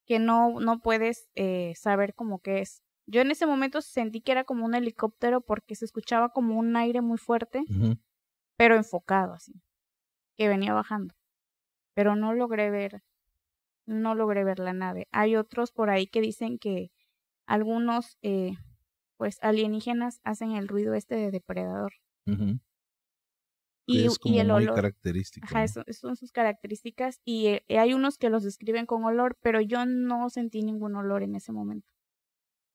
que no, no puedes eh, saber cómo que es. Yo en ese momento sentí que era como un helicóptero porque se escuchaba como un aire muy fuerte, pero enfocado así, que venía bajando. Pero no logré ver, no logré ver la nave. Hay otros por ahí que dicen que algunos, eh, pues alienígenas hacen el ruido este de depredador. Y, y, el olor. Ajá, son sus características y eh, hay unos que los describen con olor, pero yo no sentí ningún olor en ese momento.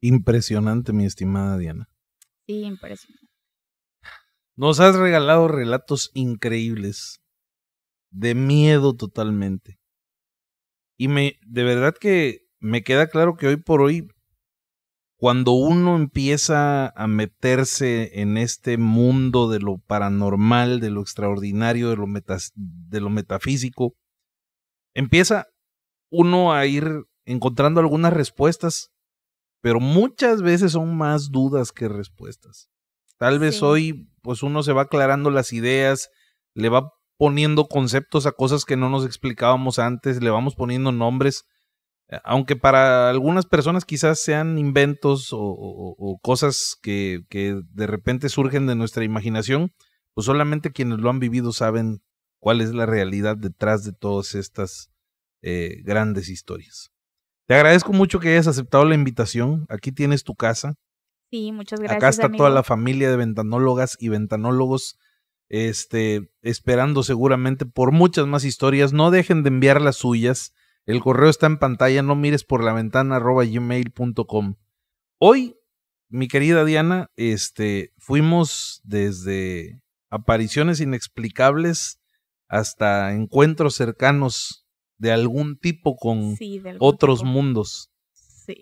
Impresionante, mi estimada Diana. Sí, impresionante. Nos has regalado relatos increíbles, de miedo totalmente. Y me, de verdad que me queda claro que hoy por hoy, cuando uno empieza a meterse en este mundo de lo paranormal, de lo extraordinario, de lo, de lo metafísico, empieza uno a ir encontrando algunas respuestas pero muchas veces son más dudas que respuestas. Tal vez hoy, pues uno se va aclarando las ideas, le va poniendo conceptos a cosas que no nos explicábamos antes, le vamos poniendo nombres, eh, aunque para algunas personas quizás sean inventos o, cosas que, de repente surgen de nuestra imaginación, pues solamente quienes lo han vivido saben cuál es la realidad detrás de todas estas eh, grandes historias. Te agradezco mucho que hayas aceptado la invitación. Aquí tienes tu casa. Sí, muchas gracias. Acá está toda la familia de ventanólogas y ventanólogos este, esperando seguramente por muchas más historias. No dejen de enviar las suyas. El correo está en pantalla, no mires por la ventana arroba gmail.com. Hoy, mi querida Diana, este, fuimos desde apariciones inexplicables hasta encuentros cercanos de algún tipo con otros mundos.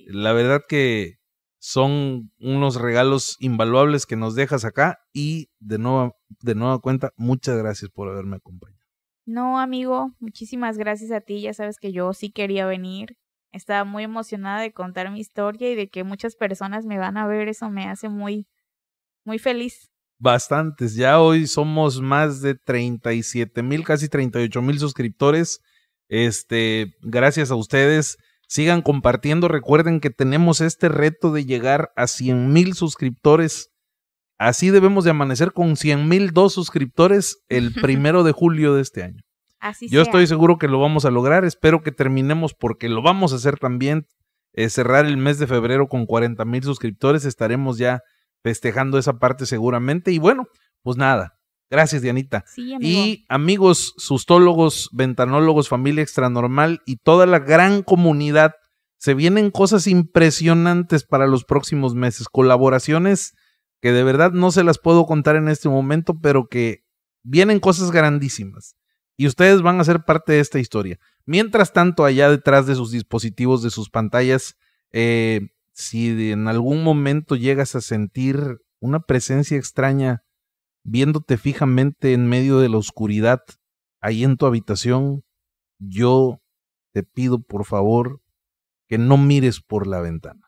La verdad que son unos regalos invaluables que nos dejas acá y de nueva, de nueva cuenta, muchas gracias por haberme acompañado. No, amigo, muchísimas gracias a ti, ya sabes que yo sí quería venir, estaba muy emocionada de contar mi historia y de que muchas personas me van a ver, eso me hace muy, muy feliz. Bastantes, ya hoy somos más de 37 mil, casi 38 mil suscriptores este, gracias a ustedes. Sigan compartiendo. Recuerden que tenemos este reto de llegar a cien mil suscriptores. Así debemos de amanecer con cien mil dos suscriptores el primero de julio de este año. Así Yo estoy seguro que lo vamos a lograr. Espero que terminemos porque lo vamos a hacer también. Eh, cerrar el mes de febrero con 40 mil suscriptores. Estaremos ya festejando esa parte seguramente. Y bueno, pues nada, Gracias, Dianita. Y amigos, sustólogos, ventanólogos, familia extranormal y toda la gran comunidad, se vienen cosas impresionantes para los próximos meses, colaboraciones que de verdad no se las puedo contar en este momento, pero que vienen cosas grandísimas y ustedes van a ser parte de esta historia. Mientras tanto, allá detrás de sus dispositivos, de sus pantallas, eh, si en algún momento llegas a sentir una presencia extraña viéndote fijamente en medio de la oscuridad, ahí en tu habitación, yo te pido por favor que no mires por la ventana.